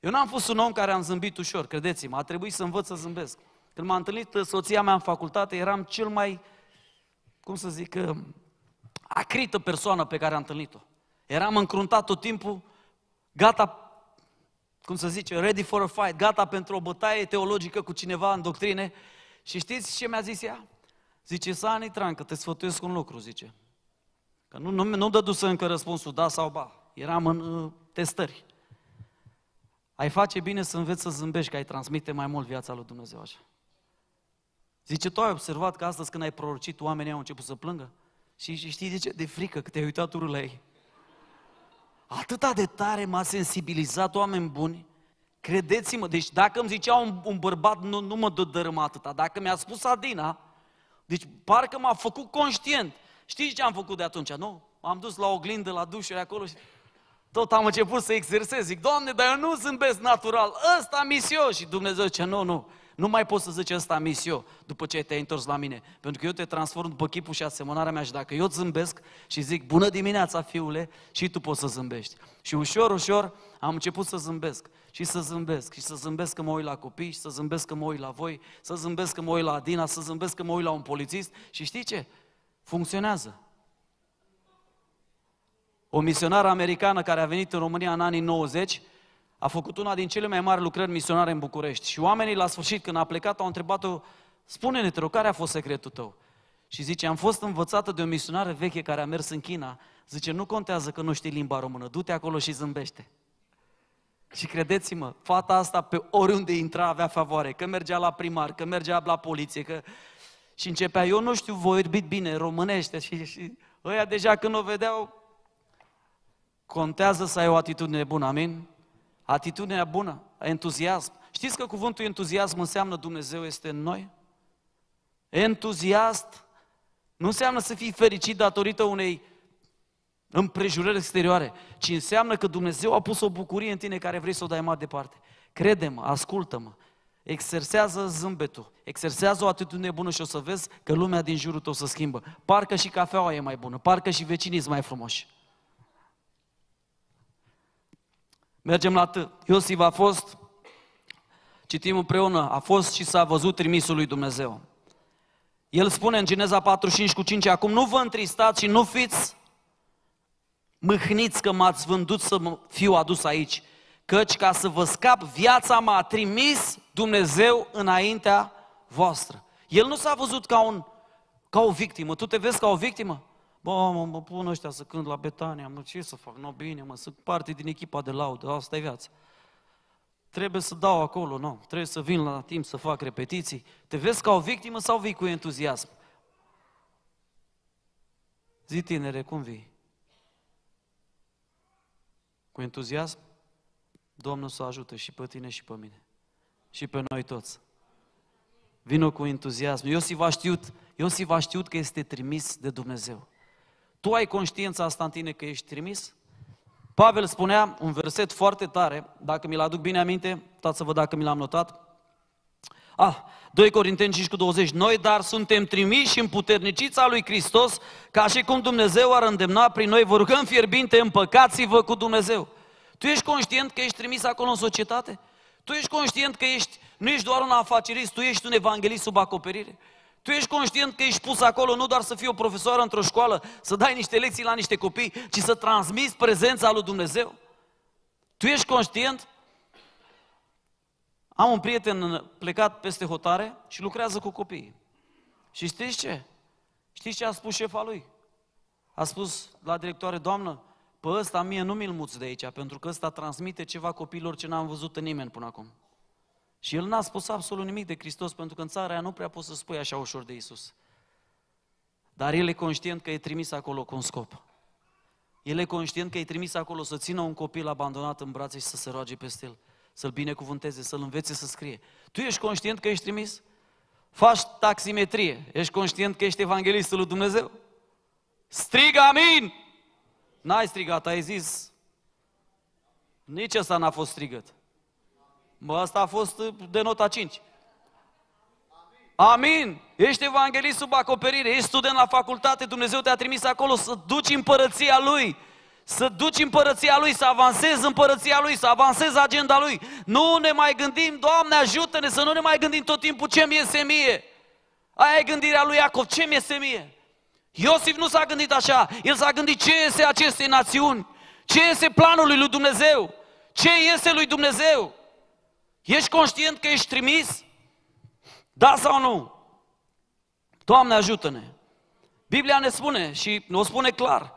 Eu n-am fost un om care am zâmbit ușor, credeți-mă. A trebuit să învăț să zâmbesc. Când m-a întâlnit uh, soția mea în facultate, eram cel mai, cum să zic, uh, acrită persoană pe care am întâlnit-o. Eram încruntat tot timpul, gata cum să zice, ready for a fight, gata pentru o bătaie teologică cu cineva în doctrine. Și știți ce mi-a zis ea? Zice, Sani Trancă, te sfătuiesc un lucru, zice. Că nu, nu, nu dăduse încă răspunsul da sau ba. Eram în uh, testări. Ai face bine să înveți să zâmbești, că ai transmite mai mult viața lui Dumnezeu așa. Zice, tu ai observat că astăzi când ai prorocit, oamenii au început să plângă? Și, și știi de ce? De frică, că te-ai uitat urât la ei atâta de tare m-a sensibilizat, oameni buni, credeți-mă, deci dacă îmi zicea un, un bărbat, nu, nu mă dărâma atâta, dacă mi-a spus Adina, deci parcă m-a făcut conștient. Știți ce am făcut de atunci, nu? M-am dus la oglindă, la dușuri acolo și tot am început să exersez. Zic, Doamne, dar eu nu zâmbesc natural, ăsta misio. Și Dumnezeu zice, nu, nu, nu mai poți să zici, asta, am eu, după ce te-ai întors la mine. Pentru că eu te transform după chipul și asemănarea mea și dacă eu zâmbesc și zic, bună dimineața, fiule, și tu poți să zâmbești. Și ușor, ușor am început să zâmbesc și să zâmbesc, și să zâmbesc că mă uit la copii, și să zâmbesc că mă uit la voi, să zâmbesc că mă uit la Adina, să zâmbesc că mă uit la un polițist și știi ce? Funcționează. O misionară americană care a venit în România în anii 90 a făcut una din cele mai mari lucrări misionare în București. Și oamenii la sfârșit, când a plecat, au întrebat-o, spune-ne, te rog, care a fost secretul tău? Și zice, am fost învățată de o misionară veche care a mers în China. Zice, nu contează că nu știi limba română, du-te acolo și zâmbește. Și credeți-mă, fata asta pe oriunde intra avea favoare, că mergea la primar, că mergea la poliție, că... Și începea, eu nu știu, voi iubit bine românește și, și ăia deja când o vedeau, contează să ai o atitudine bună, amin? Atitudinea bună, entuziasm. Știți că cuvântul entuziasm înseamnă Dumnezeu este în noi? Entuziast nu înseamnă să fii fericit datorită unei împrejurări exterioare, ci înseamnă că Dumnezeu a pus o bucurie în tine care vrei să o dai mai departe. Crede-mă, ascultă-mă, exersează zâmbetul, exersează o atitudine bună și o să vezi că lumea din jurul tău se schimbă. Parcă și cafeaua e mai bună, parcă și vecinii sunt mai frumoși. Mergem la T. Iosif a fost, citim împreună, a fost și s-a văzut trimisul lui Dumnezeu. El spune în Geneza 45 cu 5, acum nu vă întristați și nu fiți mâhniți că m-ați vândut să fiu adus aici, căci ca să vă scap viața m-a trimis Dumnezeu înaintea voastră. El nu s-a văzut ca, un, ca o victimă. Tu te vezi ca o victimă? Bă, mă, mă pun ăștia să cânt la Betania, mă, ce să fac, nu, no, bine, mă, sunt parte din echipa de laudă, asta e viața. Trebuie să dau acolo, nu, trebuie să vin la timp să fac repetiții. Te vezi ca o victimă sau vii cu entuziasm? Zi tinere, cum vii? Cu entuziasm? Domnul să ajută și pe tine și pe mine. Și pe noi toți. Vino cu entuziasm. Iosif a știut, Iosif a știut că este trimis de Dumnezeu. Tu ai conștiința asta în tine că ești trimis? Pavel spunea un verset foarte tare, dacă mi-l aduc bine aminte, stați să văd dacă mi l-am notat. Ah, 2 Corinteni 5 cu 20. Noi dar suntem trimiși în puternicița lui Hristos, ca și cum Dumnezeu ar îndemna prin noi, vă rugăm fierbinte, împăcați-vă cu Dumnezeu. Tu ești conștient că ești trimis acolo în societate? Tu ești conștient că ești, nu ești doar un afacerist, tu ești un evanghelist sub acoperire? Tu ești conștient că ești pus acolo nu doar să fii o profesoară într-o școală, să dai niște lecții la niște copii, ci să transmiți prezența lui Dumnezeu? Tu ești conștient? Am un prieten plecat peste hotare și lucrează cu copii. Și știți ce? Știți ce a spus șefa lui? A spus la directoare, doamnă, pe ăsta mie nu mi-l muți de aici, pentru că ăsta transmite ceva copiilor ce n-am văzut în nimeni până acum. Și el n-a spus absolut nimic de Hristos, pentru că în țara aia nu prea poți să spui așa ușor de Isus. Dar el e conștient că e trimis acolo cu un scop. El e conștient că e trimis acolo să țină un copil abandonat în brațe și să se roage peste el, să-l binecuvânteze, să-l învețe să scrie. Tu ești conștient că ești trimis? Faci taximetrie. Ești conștient că ești evanghelistul lui Dumnezeu? Striga amin! N-ai strigat, ai zis. Nici asta n-a fost strigat. Bă, asta a fost uh, de nota 5. Amin. Ești evanghelist sub acoperire, ești student la facultate, Dumnezeu te-a trimis acolo să duci împărăția Lui. Să duci împărăția Lui, să avansezi împărăția Lui, să avansezi agenda Lui. Nu ne mai gândim, Doamne ajută-ne să nu ne mai gândim tot timpul ce-mi iese mie. Aia e gândirea lui Iacov, ce-mi iese mie? Iosif nu s-a gândit așa, el s-a gândit ce iese acestei națiuni, ce iese planul lui Dumnezeu, ce iese lui Dumnezeu. Ești conștient că ești trimis? Da sau nu? Doamne, ajută-ne! Biblia ne spune și o spune clar.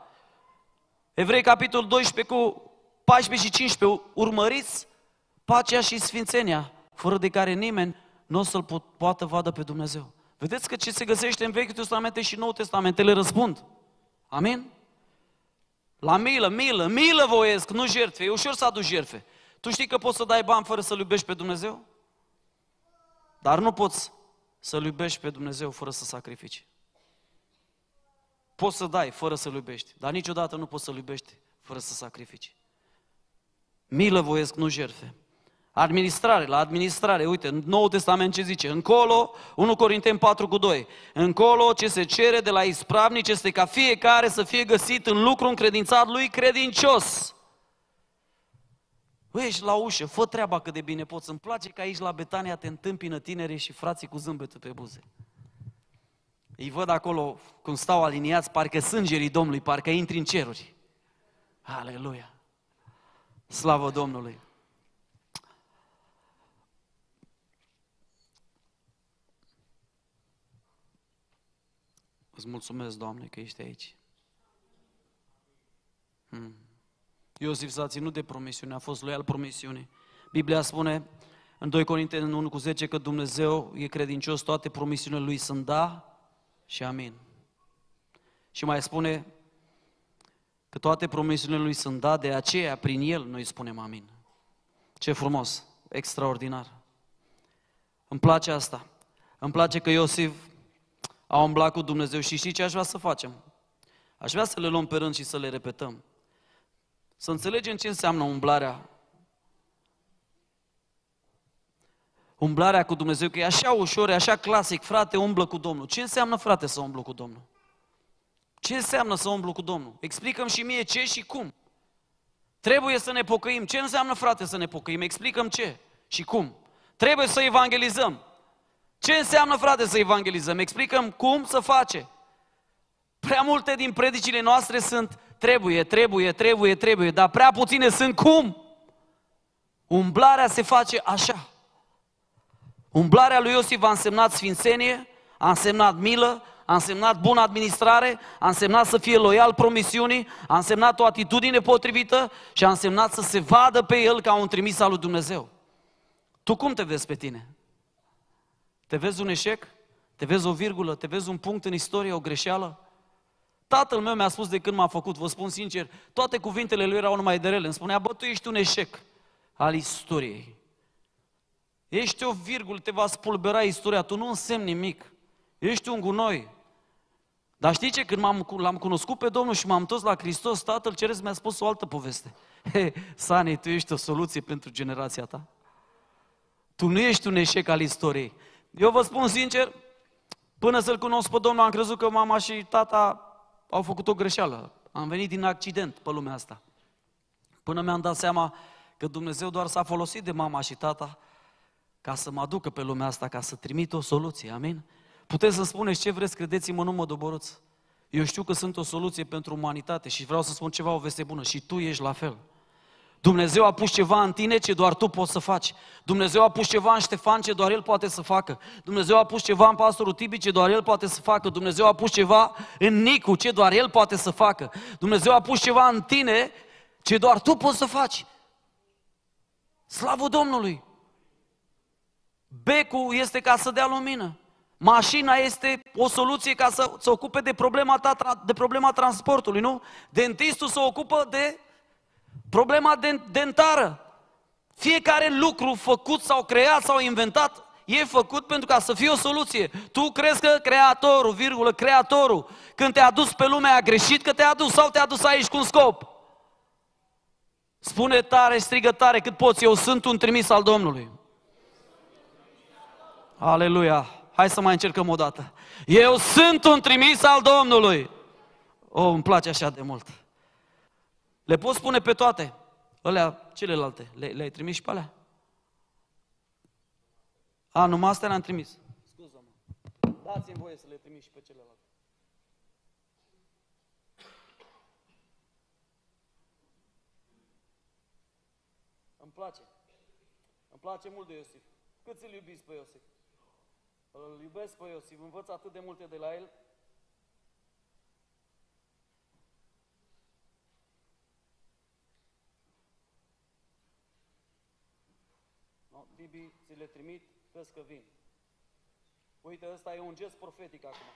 Evrei, capitolul 12, cu 14 și 15, urmăriți pacea și sfințenia, fără de care nimeni nu o să-L po- poată vadă pe Dumnezeu. Vedeți că ce se găsește în Vechiul Testament și Noul Testament, le răspund. Amin? La milă, milă, milă voiesc, nu jertfe. E ușor să aduci jertfe. Tu știi că poți să dai bani fără să-L iubești pe Dumnezeu? Dar nu poți să-L iubești pe Dumnezeu fără să sacrifici. Poți să dai fără să-L iubești, dar niciodată nu poți să-L iubești fără să sacrifici. Milă voiesc, nu jerfe. Administrare, la administrare, uite, în Noul Testament ce zice? Încolo, 1 Corinteni 4 cu 2, încolo ce se cere de la ispravnici este ca fiecare să fie găsit în lucru încredințat lui credincios. Băi, ești la ușă, fă treaba cât de bine poți. Îmi place că aici la Betania te întâmpină tinere și frații cu zâmbetul pe buze. Îi văd acolo cum stau aliniați, parcă sângerii Domnului, parcă intri în ceruri. Aleluia! Slavă Domnului! Îți mulțumesc, Doamne, că ești aici. Hmm. Iosif s-a ținut de promisiune, a fost loial promisiunii. Biblia spune în 2 Corinteni 1 cu 10 că Dumnezeu e credincios, toate promisiunile lui sunt da și amin. Și mai spune că toate promisiunile lui sunt da, de aceea prin el noi spunem amin. Ce frumos, extraordinar. Îmi place asta. Îmi place că Iosif a umblat cu Dumnezeu și știi ce aș vrea să facem? Aș vrea să le luăm pe rând și să le repetăm. Să înțelegem ce înseamnă umblarea. Umblarea cu Dumnezeu, că e așa ușor, e așa clasic, frate, umblă cu Domnul. Ce înseamnă, frate, să umblu cu Domnul? Ce înseamnă să umblu cu Domnul? Explicăm și mie ce și cum. Trebuie să ne pocăim. Ce înseamnă, frate, să ne pocăim? Explicăm ce și cum. Trebuie să evangelizăm. Ce înseamnă, frate, să evangelizăm? Explicăm cum să face. Prea multe din predicile noastre sunt Trebuie, trebuie, trebuie, trebuie, dar prea puține sunt cum? Umblarea se face așa. Umblarea lui Iosif a însemnat sfințenie, a însemnat milă, a însemnat bună administrare, a însemnat să fie loial promisiunii, a însemnat o atitudine potrivită și a însemnat să se vadă pe el ca un trimis al lui Dumnezeu. Tu cum te vezi pe tine? Te vezi un eșec? Te vezi o virgulă? Te vezi un punct în istorie, o greșeală? Tatăl meu mi-a spus de când m-a făcut, vă spun sincer, toate cuvintele lui erau numai de rele. Îmi spunea, bă, tu ești un eșec al istoriei. Ești o virgulă, te va spulbera istoria, tu nu însemni nimic. Ești un gunoi. Dar știi ce? Când m-am, l-am cunoscut pe Domnul și m-am întors la Hristos, Tatăl Ceresc mi-a spus o altă poveste. He, Sani, tu ești o soluție pentru generația ta. Tu nu ești un eșec al istoriei. Eu vă spun sincer, până să-L cunosc pe Domnul, am crezut că mama și tata au făcut o greșeală. Am venit din accident pe lumea asta. Până mi-am dat seama că Dumnezeu doar s-a folosit de mama și tata ca să mă aducă pe lumea asta, ca să trimit o soluție, amin? Puteți să spuneți ce vreți, credeți-mă, nu mă doborâți. Eu știu că sunt o soluție pentru umanitate și vreau să spun ceva, o veste bună, și tu ești la fel. Dumnezeu a pus ceva în tine ce doar tu poți să faci. Dumnezeu a pus ceva în Ștefan ce doar el poate să facă. Dumnezeu a pus ceva în pastorul Tibi ce doar el poate să facă. Dumnezeu a pus ceva în Nicu ce doar el poate să facă. Dumnezeu a pus ceva în tine ce doar tu poți să faci. Slavă Domnului! Becul este ca să dea lumină. Mașina este o soluție ca să se ocupe de problema, ta, de problema transportului, nu? Dentistul se ocupă de Problema dentară. Fiecare lucru făcut sau creat sau inventat e făcut pentru ca să fie o soluție. Tu crezi că creatorul, virgulă, creatorul, când te-a dus pe lumea a greșit că te-a dus sau te-a dus aici cu un scop. Spune tare, strigă tare cât poți, eu sunt un trimis al Domnului. Aleluia! Hai să mai încercăm o dată. Eu sunt un trimis al Domnului. O, oh, îmi place așa de mult. Le poți spune pe toate. Alea, celelalte, le, le-ai trimis și pe alea? A, numai astea le-am trimis. Scuză-mă. Dați-mi voie să le trimis și pe celelalte. Îmi place. Îmi place mult de Iosif. Cât îl iubiți pe Iosif? Îl iubesc pe Iosif, învăț atât de multe de la el Bibii, ți le trimit, crezi că vin. Uite, ăsta e un gest profetic acum.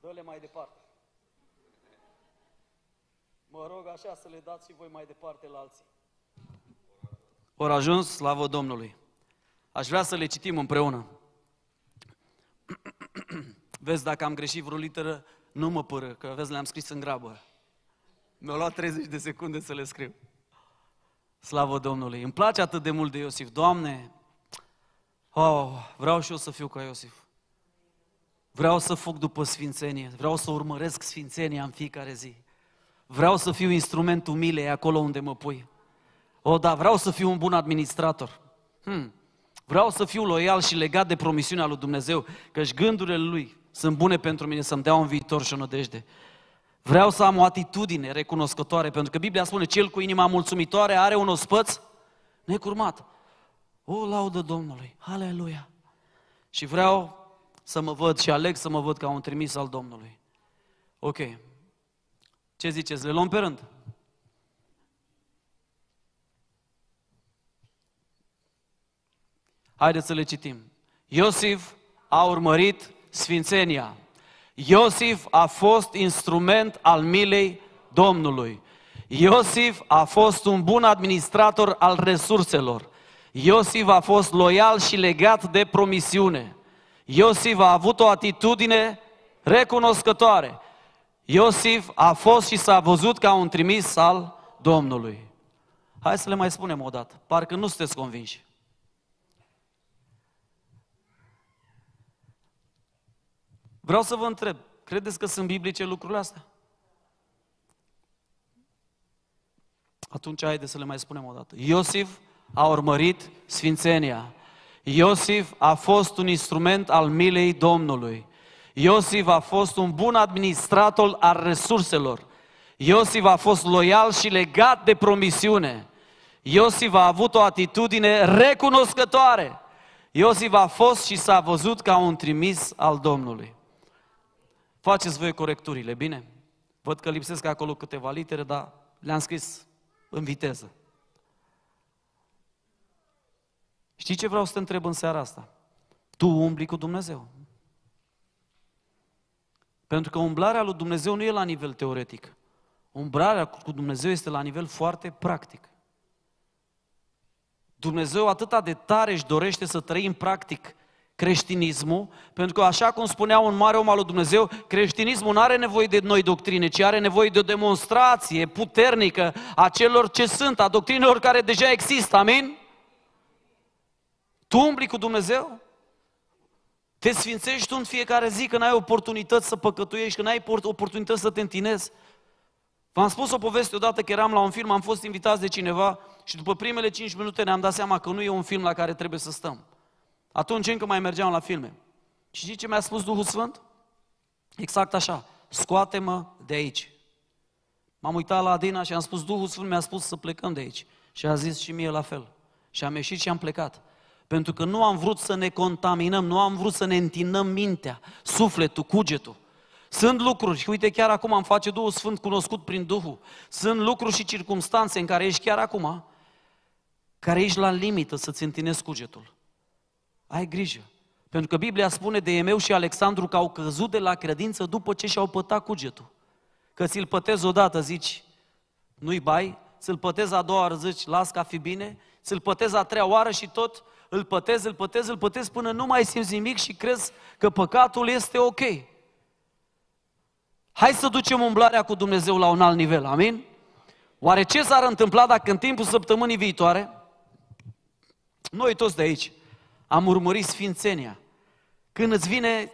Dă-le mai departe. Mă rog așa să le dați și voi mai departe la alții. Ori ajuns, slavă Domnului. Aș vrea să le citim împreună. vezi, dacă am greșit vreo literă, nu mă pără, că vezi, le-am scris în grabă. Mi-a luat 30 de secunde să le scriu. Slavă Domnului! Îmi place atât de mult de Iosif. Doamne, Oh, vreau și eu să fiu ca Iosif. Vreau să fug după sfințenie, vreau să urmăresc sfințenia în fiecare zi. Vreau să fiu instrumentul milei acolo unde mă pui. O, oh, da, vreau să fiu un bun administrator. Hmm. Vreau să fiu loial și legat de promisiunea lui Dumnezeu, căci gândurile lui sunt bune pentru mine să-mi dea un viitor și o nădejde. Vreau să am o atitudine recunoscătoare, pentru că Biblia spune, cel cu inima mulțumitoare are un ospăț necurmat. O, laudă Domnului! Aleluia! Și vreau să mă văd și aleg să mă văd ca un trimis al Domnului. Ok. Ce ziceți? Le luăm pe rând? Haideți să le citim. Iosif a urmărit sfințenia. Iosif a fost instrument al milei Domnului. Iosif a fost un bun administrator al resurselor. Iosif a fost loial și legat de promisiune. Iosif a avut o atitudine recunoscătoare. Iosif a fost și s-a văzut ca un trimis al Domnului. Hai să le mai spunem o dată, parcă nu sunteți convinși. Vreau să vă întreb, credeți că sunt biblice lucrurile astea? Atunci haideți să le mai spunem o dată. Iosif a urmărit sfințenia. Iosif a fost un instrument al milei Domnului. Iosif a fost un bun administrator al resurselor. Iosif a fost loial și legat de promisiune. Iosif a avut o atitudine recunoscătoare. Iosif a fost și s-a văzut ca un trimis al Domnului. Faceți voi corecturile, bine? Văd că lipsesc acolo câteva litere, dar le-am scris în viteză. Știi ce vreau să te întreb în seara asta? Tu umbli cu Dumnezeu. Pentru că umblarea lui Dumnezeu nu e la nivel teoretic. Umblarea cu Dumnezeu este la nivel foarte practic. Dumnezeu atâta de tare își dorește să trăim practic creștinismul, pentru că așa cum spunea un mare om al lui Dumnezeu, creștinismul nu are nevoie de noi doctrine, ci are nevoie de o demonstrație puternică a celor ce sunt, a doctrinelor care deja există, amin? Tu umbli cu Dumnezeu? Te sfințești tu în fiecare zi când ai oportunități să păcătuiești, când ai oportunități să te întinezi? V-am spus o poveste odată că eram la un film, am fost invitați de cineva și după primele 5 minute ne-am dat seama că nu e un film la care trebuie să stăm. Atunci încă mai mergeam la filme. Și știi ce mi-a spus Duhul Sfânt? Exact așa, scoate-mă de aici. M-am uitat la Adina și am spus, Duhul Sfânt mi-a spus să plecăm de aici. Și a zis și mie la fel. Și am ieșit și am plecat. Pentru că nu am vrut să ne contaminăm, nu am vrut să ne întinăm mintea, sufletul, cugetul. Sunt lucruri, și uite chiar acum am face Duhul Sfânt cunoscut prin Duhul, sunt lucruri și circunstanțe în care ești chiar acum, care ești la limită să-ți întinezi cugetul. Ai grijă. Pentru că Biblia spune de Emeu și Alexandru că au căzut de la credință după ce și-au pătat cugetul. Că ți-l pătezi odată, zici, nu-i bai, ți-l pătezi a doua oară, zici, las ca fi bine, ți-l pătezi a treia oară și tot îl pătezi, îl pătezi, îl pătezi până nu mai simți nimic și crezi că păcatul este ok. Hai să ducem umblarea cu Dumnezeu la un alt nivel, amin? Oare ce s-ar întâmpla dacă în timpul săptămânii viitoare, noi toți de aici, am urmărit Sfințenia? Când îți vine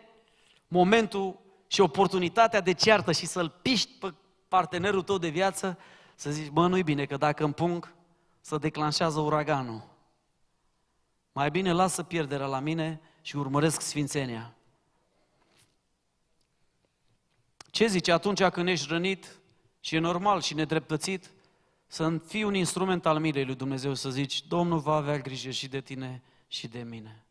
momentul și oportunitatea de ceartă și să-l piști pe partenerul tău de viață, să zici, mă, nu-i bine, că dacă împung, să declanșează uraganul. Mai bine lasă pierderea la mine și urmăresc sfințenia. Ce zice atunci când ești rănit și e normal și nedreptățit să fii un instrument al milei lui Dumnezeu, să zici, Domnul va avea grijă și de tine și de mine.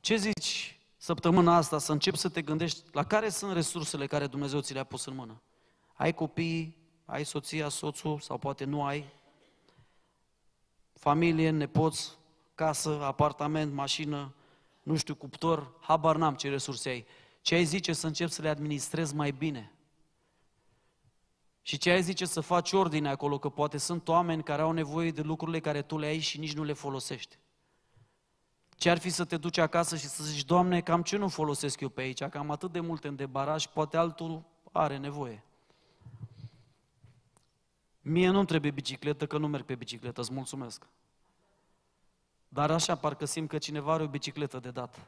Ce zici săptămâna asta să începi să te gândești la care sunt resursele care Dumnezeu ți le-a pus în mână? Ai copii, ai soția, soțul sau poate nu ai, familie, nepoți, casă, apartament, mașină, nu știu, cuptor, habar n-am ce resurse ai. Ce ai zice să încep să le administrezi mai bine? Și ce ai zice să faci ordine acolo, că poate sunt oameni care au nevoie de lucrurile care tu le ai și nici nu le folosești. Ce ar fi să te duci acasă și să zici, Doamne, cam ce nu folosesc eu pe aici, că am atât de multe în debaraj, poate altul are nevoie. Mie nu-mi trebuie bicicletă, că nu merg pe bicicletă, îți mulțumesc. Dar așa, parcă simt că cineva are o bicicletă de dat.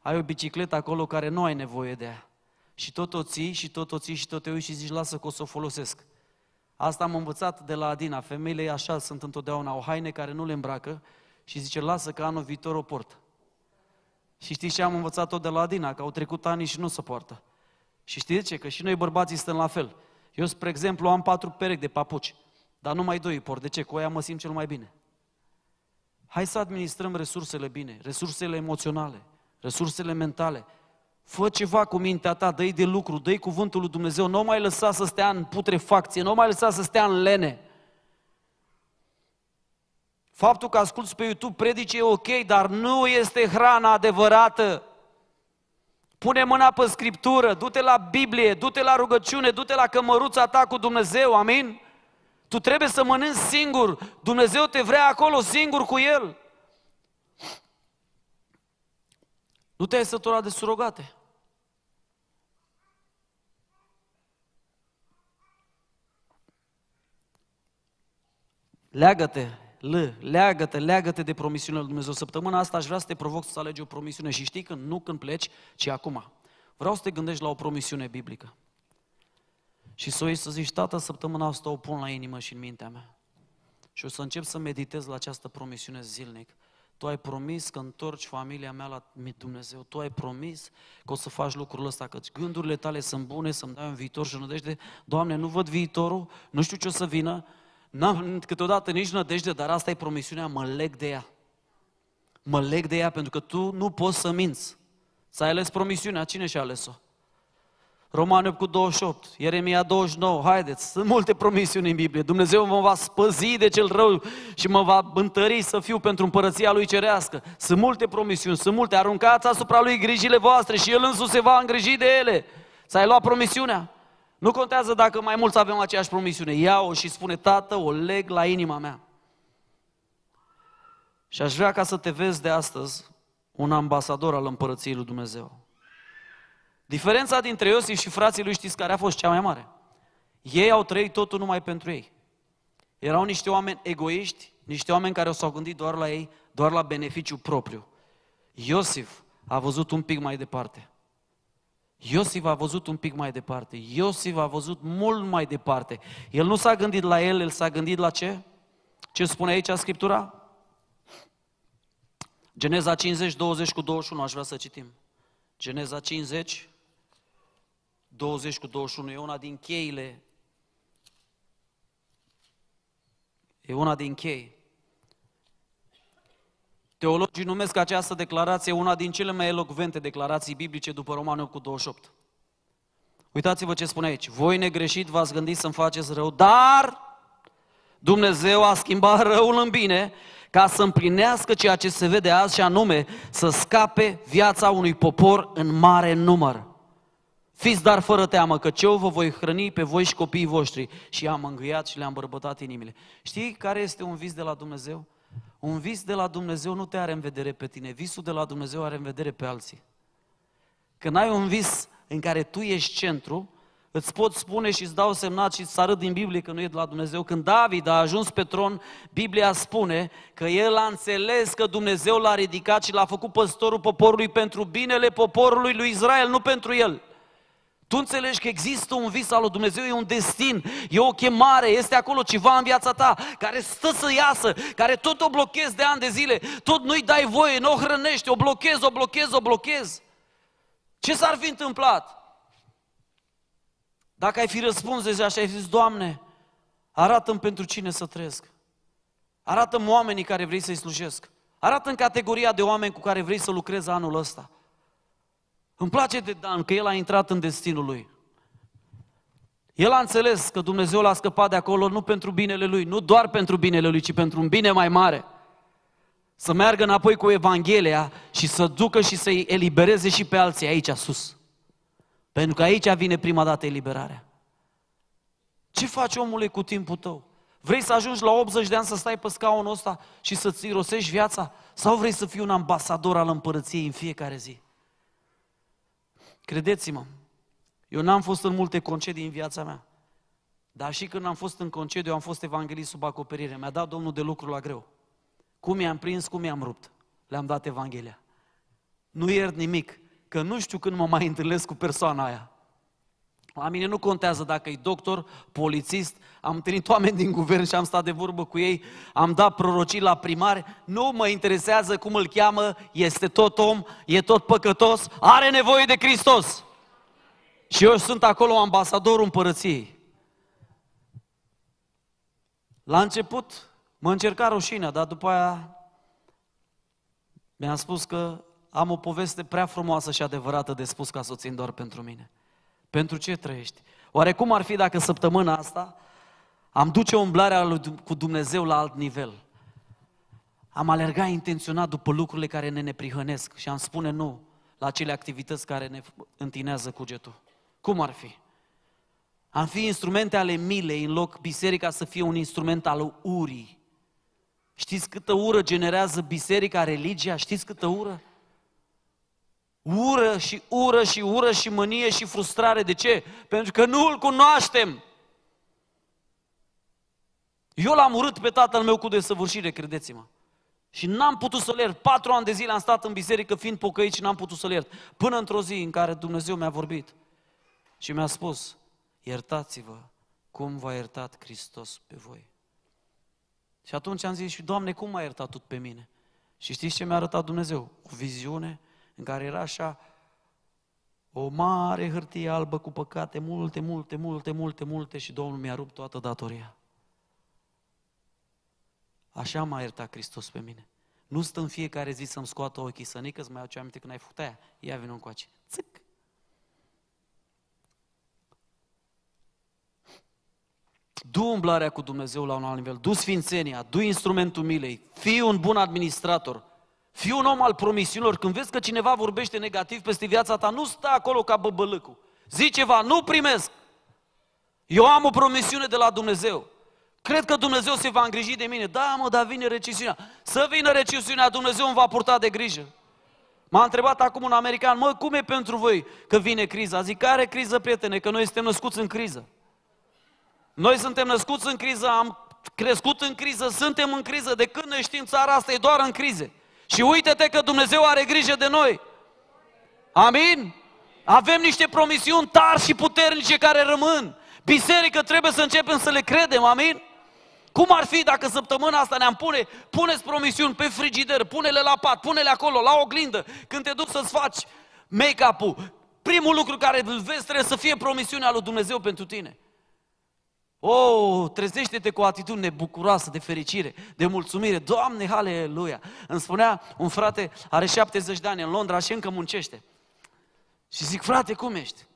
Ai o bicicletă acolo care nu ai nevoie de ea. Și tot o ții, și tot o ții, și tot te uiți și zici, lasă că o să o folosesc. Asta am învățat de la Adina. Femeile așa sunt întotdeauna, o haine care nu le îmbracă și zice, lasă că anul viitor o port. Și știți ce am învățat tot de la Adina? Că au trecut ani și nu se poartă. Și știți ce? Că și noi bărbații stăm la fel. Eu, spre exemplu, am patru perechi de papuci, dar numai doi por. De ce? Cu aia mă simt cel mai bine. Hai să administrăm resursele bine, resursele emoționale, resursele mentale. Fă ceva cu mintea ta, dă de lucru, dă cuvântul lui Dumnezeu, nu mai lăsa să stea în putrefacție, nu mai lăsa să stea în lene. Faptul că asculți pe YouTube predici e ok, dar nu este hrana adevărată. Pune mâna pe Scriptură, du-te la Biblie, du-te la rugăciune, du-te la cămăruța ta cu Dumnezeu, amin? Tu trebuie să mănânci singur, Dumnezeu te vrea acolo singur cu El. Nu te-ai săturat de surogate. Leagă-te L. Leagă-te, leagă-te de promisiunea lui Dumnezeu. Săptămâna asta aș vrea să te provoc să alegi o promisiune și știi că nu când pleci, ci acum. Vreau să te gândești la o promisiune biblică. Și să o să zici, tată, săptămâna asta o pun la inimă și în mintea mea. Și o să încep să meditez la această promisiune zilnic. Tu ai promis că întorci familia mea la Dumnezeu. Tu ai promis că o să faci lucrul ăsta, că gândurile tale sunt bune, să-mi dai un viitor și nădejde. Doamne, nu văd viitorul, nu știu ce o să vină, n-am câteodată nici nădejde, dar asta e promisiunea, mă leg de ea. Mă leg de ea pentru că tu nu poți să minți. S-a ales promisiunea, cine și-a ales-o? Romani cu 28, Ieremia 29, haideți, sunt multe promisiuni în Biblie. Dumnezeu mă va spăzi de cel rău și mă va întări să fiu pentru împărăția lui cerească. Sunt multe promisiuni, sunt multe. Aruncați asupra lui grijile voastre și el însuși se va îngriji de ele. S-ai luat promisiunea? Nu contează dacă mai mulți avem aceeași promisiune. Ia-o și spune, tată, o leg la inima mea. Și aș vrea ca să te vezi de astăzi un ambasador al împărăției lui Dumnezeu. Diferența dintre Iosif și frații lui știți care a fost cea mai mare. Ei au trăit totul numai pentru ei. Erau niște oameni egoiști, niște oameni care s-au gândit doar la ei, doar la beneficiu propriu. Iosif a văzut un pic mai departe. Iosif a văzut un pic mai departe. Iosif a văzut mult mai departe. El nu s-a gândit la el, el s-a gândit la ce? Ce spune aici Scriptura? Geneza 50, 20 cu 21, aș vrea să citim. Geneza 50, 20 cu 21, e una din cheile. E una din cheile. Teologii numesc această declarație una din cele mai elocvente declarații biblice după Romanul cu 28. Uitați-vă ce spune aici. Voi negreșit v-ați gândit să-mi faceți rău, dar Dumnezeu a schimbat răul în bine ca să împlinească ceea ce se vede azi și anume să scape viața unui popor în mare număr. Fiți dar fără teamă că eu vă voi hrăni pe voi și copiii voștri. Și am mângâiat și le-am bărbătat inimile. Știi care este un vis de la Dumnezeu? Un vis de la Dumnezeu nu te are în vedere pe tine, visul de la Dumnezeu are în vedere pe alții. Când ai un vis în care tu ești centru, îți pot spune și îți dau semnat și să arăt din Biblie că nu e de la Dumnezeu. Când David a ajuns pe tron, Biblia spune că el a înțeles că Dumnezeu l-a ridicat și l-a făcut păstorul poporului pentru binele poporului lui Israel, nu pentru el. Tu înțelegi că există un vis al lui Dumnezeu, e un destin, e o chemare, este acolo ceva în viața ta care stă să iasă, care tot o blochezi de ani de zile, tot nu-i dai voie, nu o hrănești, o blochezi, o blochezi, o blochezi. Ce s-ar fi întâmplat? Dacă ai fi răspuns deja și ai fi zis, Doamne, arată-mi pentru cine să trăiesc. Arată-mi oamenii care vrei să-i slujesc. Arată-mi categoria de oameni cu care vrei să lucrezi anul ăsta. Îmi place de Dan că el a intrat în destinul lui. El a înțeles că Dumnezeu l-a scăpat de acolo nu pentru binele lui, nu doar pentru binele lui, ci pentru un bine mai mare. Să meargă înapoi cu Evanghelia și să ducă și să-i elibereze și pe alții aici sus. Pentru că aici vine prima dată eliberarea. Ce faci omule cu timpul tău? Vrei să ajungi la 80 de ani să stai pe scaunul ăsta și să-ți irosești viața? Sau vrei să fii un ambasador al împărăției în fiecare zi? Credeți-mă, eu n-am fost în multe concedii în viața mea. Dar și când am fost în concediu, am fost evanghelist sub acoperire. Mi-a dat Domnul de lucru la greu. Cum i-am prins, cum i-am rupt. Le-am dat Evanghelia. Nu iert nimic, că nu știu când mă mai întâlnesc cu persoana aia. La mine nu contează dacă e doctor, polițist, am întâlnit oameni din guvern și am stat de vorbă cu ei, am dat prorocii la primari, nu mă interesează cum îl cheamă, este tot om, e tot păcătos, are nevoie de Hristos. Și eu sunt acolo ambasadorul împărăției. La început mă încerca rușinea, dar după aia mi-am spus că am o poveste prea frumoasă și adevărată de spus ca să o țin doar pentru mine. Pentru ce trăiești? Oare cum ar fi dacă săptămâna asta am duce umblarea cu Dumnezeu la alt nivel? Am alergat intenționat după lucrurile care ne neprihănesc și am spune nu la acele activități care ne întinează cugetul. Cum ar fi? Am fi instrumente ale milei în loc biserica să fie un instrument al urii. Știți câtă ură generează biserica, religia? Știți câtă ură? ură și ură și ură și mânie și frustrare. De ce? Pentru că nu îl cunoaștem. Eu l-am urât pe tatăl meu cu desăvârșire, credeți-mă. Și n-am putut să-l iert. Patru ani de zile am stat în biserică fiind pocăit și n-am putut să-l iert. Până într-o zi în care Dumnezeu mi-a vorbit și mi-a spus, iertați-vă cum v-a iertat Hristos pe voi. Și atunci am zis, și Doamne, cum m-a iertat tot pe mine? Și știți ce mi-a arătat Dumnezeu? O viziune în care era așa o mare hârtie albă cu păcate, multe, multe, multe, multe, multe și Domnul mi-a rupt toată datoria. Așa m-a iertat Hristos pe mine. Nu stă în fiecare zi să-mi scoată ochii să nică, să mai aduce aminte când ai făcut aia. Ia vină încoace. Țic! Du umblarea cu Dumnezeu la un alt nivel, du sfințenia, du instrumentul milei, fii un bun administrator, Fii un om al promisiunilor. Când vezi că cineva vorbește negativ peste viața ta, nu sta acolo ca băbălâcul. Zice ceva, nu primesc. Eu am o promisiune de la Dumnezeu. Cred că Dumnezeu se va îngriji de mine. Da, mă, dar vine recesiunea. Să vină recesiunea, Dumnezeu îmi va purta de grijă. M-a întrebat acum un american, mă, cum e pentru voi că vine criza? Zic, care criză, prietene? Că noi suntem născuți în criză. Noi suntem născuți în criză, am crescut în criză, suntem în criză. De când ne știm țara asta e doar în crize. Și uite-te că Dumnezeu are grijă de noi. Amin? Avem niște promisiuni tari și puternice care rămân. Biserică trebuie să începem să le credem, amin? Cum ar fi dacă săptămâna asta ne-am pune, puneți promisiuni pe frigider, pune-le la pat, pune-le acolo, la oglindă, când te duci să-ți faci make-up-ul, primul lucru care îl vezi trebuie să fie promisiunea lui Dumnezeu pentru tine. O, oh, trezește-te cu o atitudine bucuroasă, de fericire, de mulțumire. Doamne, haleluia! Îmi spunea un frate, are 70 de ani în Londra și încă muncește. Și zic, frate, cum ești?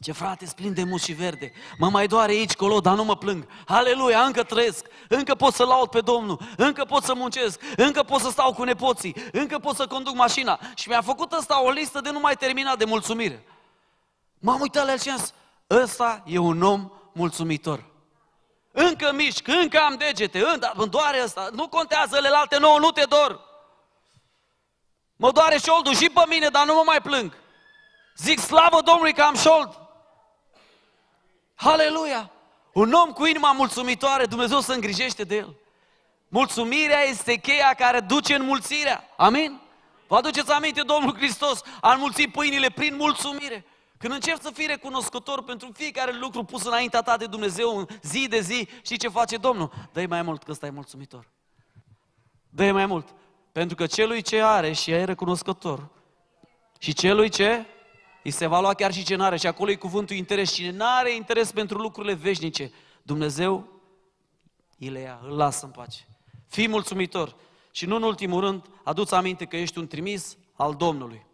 Ce frate, splin de și verde. Mă mai doare aici, colo, dar nu mă plâng. Haleluia, încă trăiesc, încă pot să laud pe Domnul, încă pot să muncesc, încă pot să stau cu nepoții, încă pot să conduc mașina. Și mi-a făcut ăsta o listă de nu mai terminat de mulțumire. M-am uitat la el și am zis, ăsta e un om mulțumitor. Încă mișc, încă am degete, dar îmi doare asta, nu contează alte nouă, nu te dor. Mă doare șoldul și pe mine, dar nu mă mai plâng. Zic slavă Domnului că am șold. Haleluia! Un om cu inima mulțumitoare, Dumnezeu se îngrijește de el. Mulțumirea este cheia care duce în mulțirea. Amin? Vă aduceți aminte, Domnul Hristos a înmulțit pâinile prin mulțumire. Când începi să fii recunoscător pentru fiecare lucru pus înaintea ta de Dumnezeu, zi de zi, știi ce face Domnul? dă mai mult, că stai mulțumitor. dă mai mult. Pentru că celui ce are și e recunoscător și celui ce îi se va lua chiar și ce n-are. Și acolo e cuvântul interes. Cine n-are interes pentru lucrurile veșnice, Dumnezeu îi le ia, îl lasă în pace. Fii mulțumitor. Și nu în ultimul rând, aduți aminte că ești un trimis al Domnului.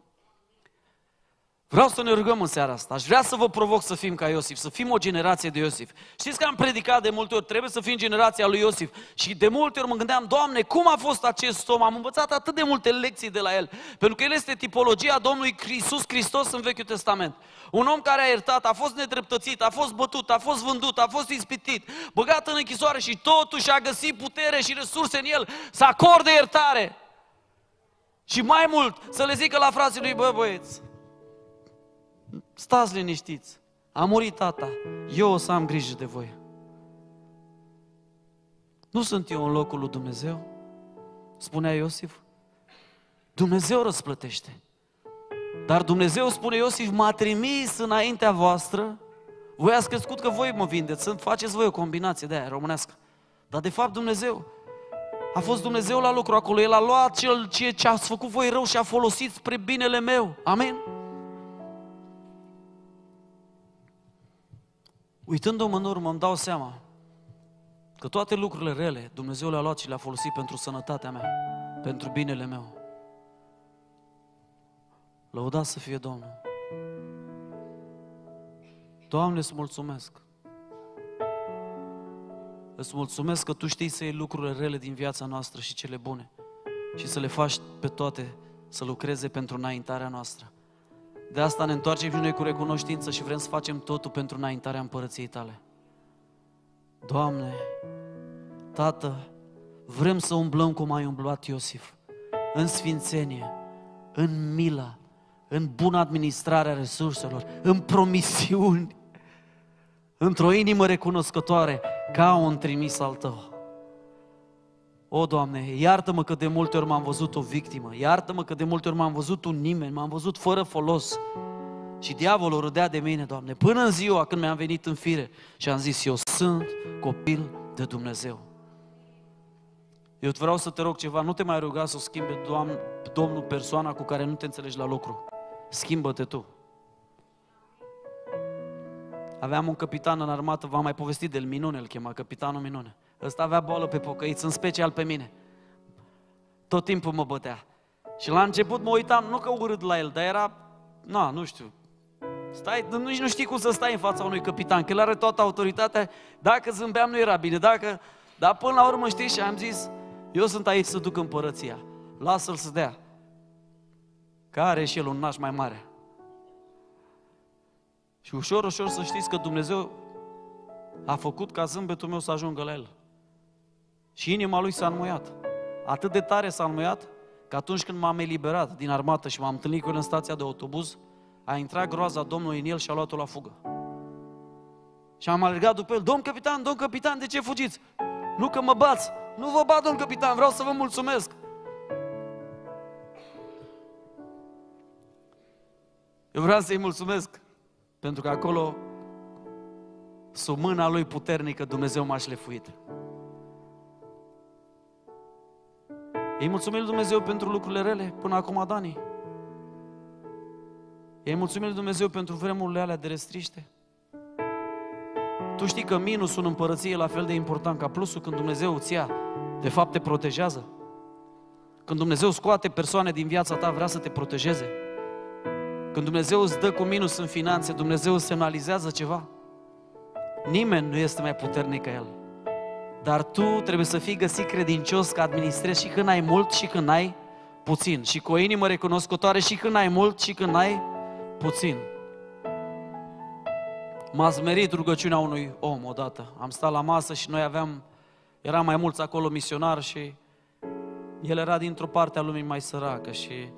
Vreau să ne rugăm în seara asta. Aș vrea să vă provoc să fim ca Iosif, să fim o generație de Iosif. Știți că am predicat de multe ori, trebuie să fim generația lui Iosif. Și de multe ori mă gândeam, Doamne, cum a fost acest om? Am învățat atât de multe lecții de la el. Pentru că el este tipologia Domnului Iisus Hristos în Vechiul Testament. Un om care a iertat, a fost nedreptățit, a fost bătut, a fost vândut, a fost ispitit, băgat în închisoare și totuși a găsit putere și resurse în el să acorde iertare. Și mai mult, să le zică la frații lui, bă băieți, stați liniștiți, a murit tata, eu o să am grijă de voi. Nu sunt eu în locul lui Dumnezeu? Spunea Iosif. Dumnezeu răsplătește. Dar Dumnezeu spune Iosif, m-a trimis înaintea voastră, voi ați crescut că voi mă vindeți, sunt, faceți voi o combinație de aia românească. Dar de fapt Dumnezeu, a fost Dumnezeu la lucru acolo, El a luat cel ce, ce ați făcut voi rău și a folosit spre binele meu. Amen. Uitându-mă în urmă, îmi dau seama că toate lucrurile rele Dumnezeu le-a luat și le-a folosit pentru sănătatea mea, pentru binele meu. Lăuda să fie Domnul. Doamne, îți mulțumesc. Îți mulțumesc că Tu știi să iei lucrurile rele din viața noastră și cele bune și să le faci pe toate să lucreze pentru înaintarea noastră. De asta ne întoarcem și noi cu recunoștință și vrem să facem totul pentru înaintarea împărăției tale. Doamne, Tată, vrem să umblăm cum ai umblat Iosif, în sfințenie, în milă, în bună administrare a resurselor, în promisiuni, într-o inimă recunoscătoare ca un trimis al Tău. O, Doamne, iartă-mă că de multe ori m-am văzut o victimă, iartă-mă că de multe ori m-am văzut un nimeni, m-am văzut fără folos. Și diavolul râdea de mine, Doamne, până în ziua când mi-am venit în fire și am zis, eu sunt copil de Dumnezeu. Eu vreau să te rog ceva, nu te mai ruga să o schimbe Doamne, Domnul persoana cu care nu te înțelegi la lucru. Schimbă-te tu. Aveam un capitan în armată, v-am mai povestit de Minune îl chema, capitanul Minune. Ăsta avea boală pe pocăiți, în special pe mine. Tot timpul mă bătea. Și la început mă uitam, nu că urât la el, dar era, na, nu știu, Stai, nu, nu știi cum să stai în fața unui capitan, că el are toată autoritatea. Dacă zâmbeam nu era bine, dacă... Dar până la urmă, știi, și am zis, eu sunt aici să duc împărăția. Lasă-l să dea. Că are și el un naș mai mare. Și ușor, ușor să știți că Dumnezeu a făcut ca zâmbetul meu să ajungă la el. Și inima lui s-a înmuiat. Atât de tare s-a înmuiat că atunci când m-am eliberat din armată și m-am întâlnit cu el în stația de autobuz, a intrat groaza Domnului în el și a luat-o la fugă. Și am alergat după el, domn capitan, domn capitan, de ce fugiți? Nu că mă bați, nu vă bat, domn capitan, vreau să vă mulțumesc. Eu vreau să-i mulțumesc, pentru că acolo, sub mâna lui puternică, Dumnezeu m-a șlefuit. Ei mulțumim lui Dumnezeu pentru lucrurile rele până acum, Dani. Ei mulțumim lui Dumnezeu pentru vremurile alea de restriște. Tu știi că minusul în împărăție e la fel de important ca plusul când Dumnezeu îți ia, de fapt te protejează. Când Dumnezeu scoate persoane din viața ta, vrea să te protejeze. Când Dumnezeu îți dă cu minus în finanțe, Dumnezeu semnalizează ceva. Nimeni nu este mai puternic ca El. Dar tu trebuie să fii găsit credincios că administrezi și când ai mult și când ai puțin. Și cu o inimă recunoscătoare și când ai mult și când ai puțin. M-a zmerit rugăciunea unui om odată. Am stat la masă și noi aveam, eram mai mulți acolo misionar și el era dintr-o parte a lumii mai săracă și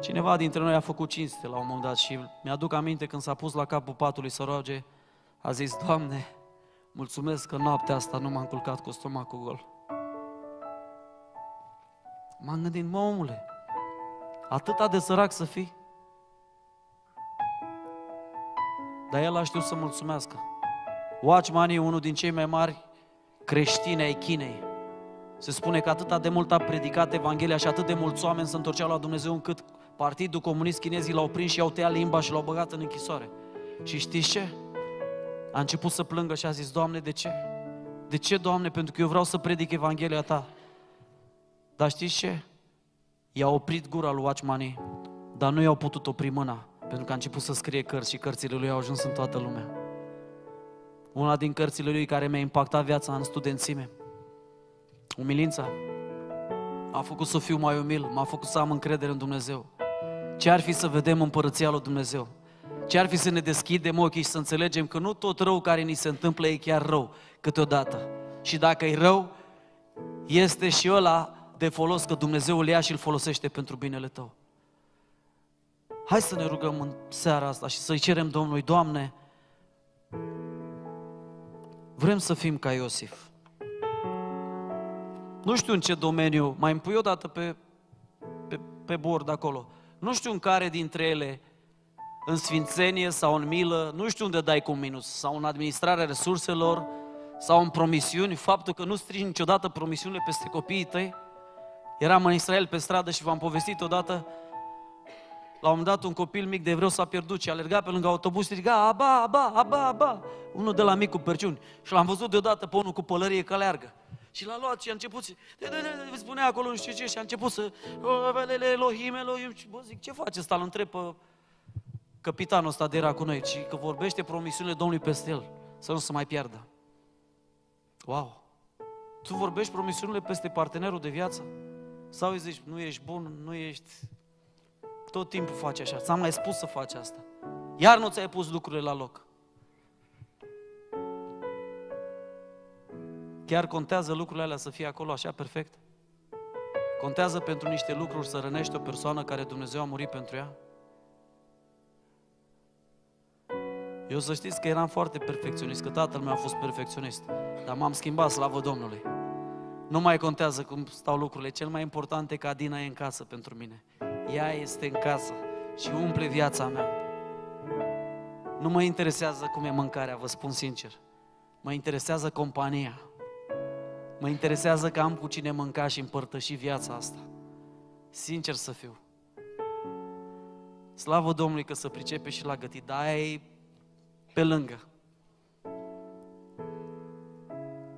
cineva dintre noi a făcut cinste la un moment dat și mi-aduc aminte când s-a pus la capul patului să roage, a zis, Doamne, Mulțumesc că noaptea asta nu m-am culcat cu stomacul gol. M-am gândit, mă omule, atâta de sărac să fii. Dar el a știut să mulțumească. Watchman e unul din cei mai mari creștini ai Chinei. Se spune că atâta de mult a predicat Evanghelia și atât de mulți oameni se întorceau la Dumnezeu încât Partidul Comunist Chinezii l-au prins și i-au tăiat limba și l-au băgat în închisoare. Și știți ce? a început să plângă și a zis, Doamne, de ce? De ce, Doamne? Pentru că eu vreau să predic Evanghelia Ta. Dar știți ce? I-a oprit gura lui Watchmanii, dar nu i-au putut opri mâna, pentru că a început să scrie cărți și cărțile lui au ajuns în toată lumea. Una din cărțile lui care mi-a impactat viața în studențime, umilința, m-a făcut să fiu mai umil, m-a făcut să am încredere în Dumnezeu. Ce ar fi să vedem împărăția lui Dumnezeu? Ce ar fi să ne deschidem ochii și să înțelegem că nu tot rău care ni se întâmplă e chiar rău câteodată. Și dacă e rău, este și ăla de folos că Dumnezeu îl ia și îl folosește pentru binele tău. Hai să ne rugăm în seara asta și să-i cerem Domnului, Doamne, vrem să fim ca Iosif. Nu știu în ce domeniu, mai îmi pui odată pe, pe, pe bord acolo, nu știu în care dintre ele în sfințenie sau în milă, nu știu unde dai cu minus, sau în administrarea resurselor, sau în promisiuni, faptul că nu strigi niciodată promisiunile peste copiii tăi. Eram în Israel pe stradă și v-am povestit odată, la un moment dat un copil mic de vreo s-a pierdut și alerga pe lângă autobuz, striga, aba, aba, aba, aba, unul de la mic cu perciuni. Și l-am văzut deodată pe unul cu pălărie că alergă. Și l-a luat și a început, să. spunea acolo nu știu ce, și a început să, oh, Elohim, Elohim, și bă, zic, ce face ăsta, îl întreb pe capitanul ăsta de era cu noi, ci că vorbește promisiunile Domnului peste el, să nu se mai piardă. Wow! Tu vorbești promisiunile peste partenerul de viață? Sau îi zici, nu ești bun, nu ești... Tot timpul faci așa, ți-am mai spus să faci asta. Iar nu ți-ai pus lucrurile la loc. Chiar contează lucrurile alea să fie acolo așa perfect? Contează pentru niște lucruri să rănești o persoană care Dumnezeu a murit pentru ea? Eu să știți că eram foarte perfecționist, că tatăl meu a fost perfecționist. Dar m-am schimbat, slavă Domnului. Nu mai contează cum stau lucrurile. Cel mai important e că Adina e în casă pentru mine. Ea este în casă și umple viața mea. Nu mă interesează cum e mâncarea, vă spun sincer. Mă interesează compania. Mă interesează că am cu cine mânca și împărtăși viața asta. Sincer să fiu. Slavă Domnului că să pricepe și la gătit, dar e pe lângă.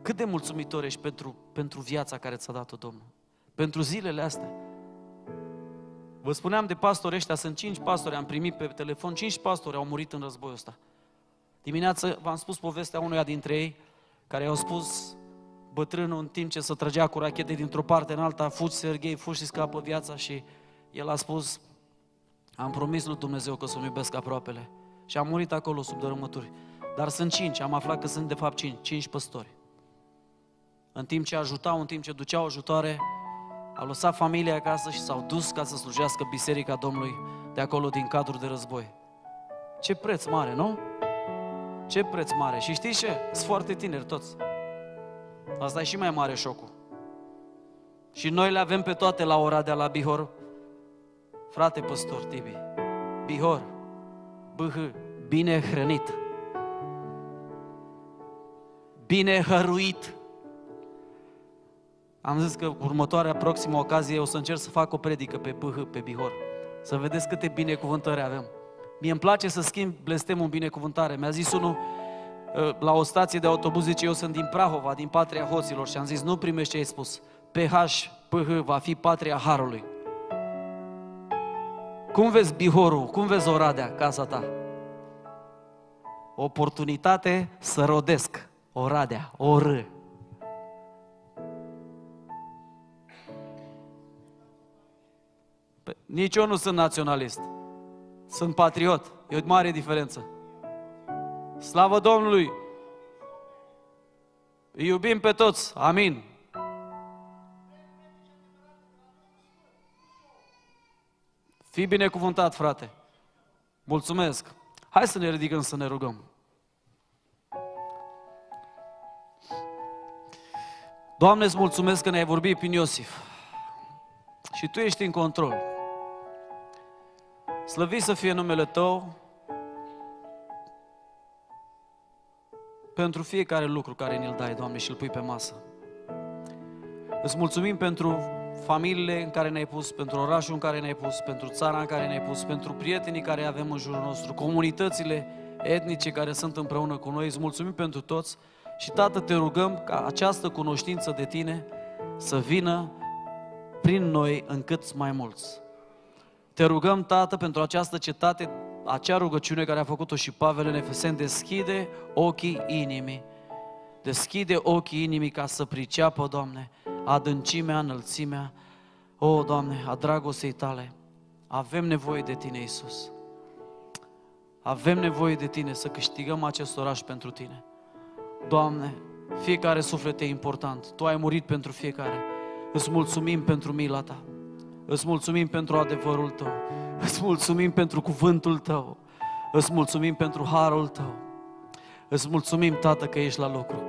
Cât de mulțumitor ești pentru, pentru viața care ți-a dat-o Domnul? Pentru zilele astea? Vă spuneam de pastori ăștia, sunt cinci pastori, am primit pe telefon, cinci pastori au murit în războiul ăsta. Dimineață v-am spus povestea unuia dintre ei, care i-au spus bătrânul în timp ce se trăgea cu rachete dintr-o parte în alta, fugi Serghei, fugi și scapă viața și el a spus, am promis lui Dumnezeu că să-mi iubesc aproapele. Și am murit acolo sub dărâmături. Dar sunt cinci, am aflat că sunt de fapt cinci, cinci păstori. În timp ce ajutau, în timp ce duceau ajutoare, au lăsat familia acasă și s-au dus ca să slujească biserica Domnului de acolo din cadrul de război. Ce preț mare, nu? Ce preț mare. Și știi ce? Sunt foarte tineri toți. Asta e și mai mare șocul. Și noi le avem pe toate la ora de la Bihor. Frate păstor Tibi, Bihor, bine hrănit, bine hăruit. Am zis că următoarea proximă ocazie o să încerc să fac o predică pe PH, pe Bihor. Să vedeți câte binecuvântări avem. Mie îmi place să schimb blestemul în binecuvântare. Mi-a zis unul ă, la o stație de autobuz, zice, eu sunt din Prahova, din patria hoților. Și am zis, nu primești ce ai spus. PH, PH va fi patria Harului. Cum vezi Bihorul? Cum vezi Oradea, casa ta? Oportunitate să rodesc Oradea, oră. Nici eu nu sunt naționalist. Sunt patriot. E o mare diferență. Slavă Domnului! Îi iubim pe toți. Amin. Fii binecuvântat, frate. Mulțumesc. Hai să ne ridicăm să ne rugăm. Doamne, îți mulțumesc că ne-ai vorbit prin Iosif. Și Tu ești în control. Slăvi să fie numele Tău pentru fiecare lucru care ne-l dai, Doamne, și îl pui pe masă. Îți mulțumim pentru familiile în care ne-ai pus, pentru orașul în care ne-ai pus, pentru țara în care ne-ai pus, pentru prietenii care avem în jurul nostru, comunitățile etnice care sunt împreună cu noi. Îți mulțumim pentru toți și, Tată, te rugăm ca această cunoștință de Tine să vină prin noi în cât mai mulți. Te rugăm, Tată, pentru această cetate, acea rugăciune care a făcut-o și Pavel în Efesen, deschide ochii inimii. Deschide ochii inimii ca să priceapă, Doamne, adâncimea, înălțimea, o, Doamne, a dragostei Tale. Avem nevoie de Tine, Iisus. Avem nevoie de Tine să câștigăm acest oraș pentru Tine. Doamne, fiecare suflet e important. Tu ai murit pentru fiecare. Îți mulțumim pentru mila Ta. Îți mulțumim pentru adevărul Tău. Îți mulțumim pentru cuvântul Tău. Îți mulțumim pentru harul Tău. Îți mulțumim, Tată, că ești la lucru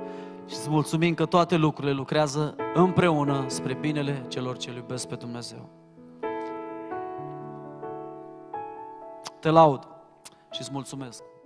și îți mulțumim că toate lucrurile lucrează împreună spre binele celor ce iubesc pe Dumnezeu. Te laud și îți mulțumesc.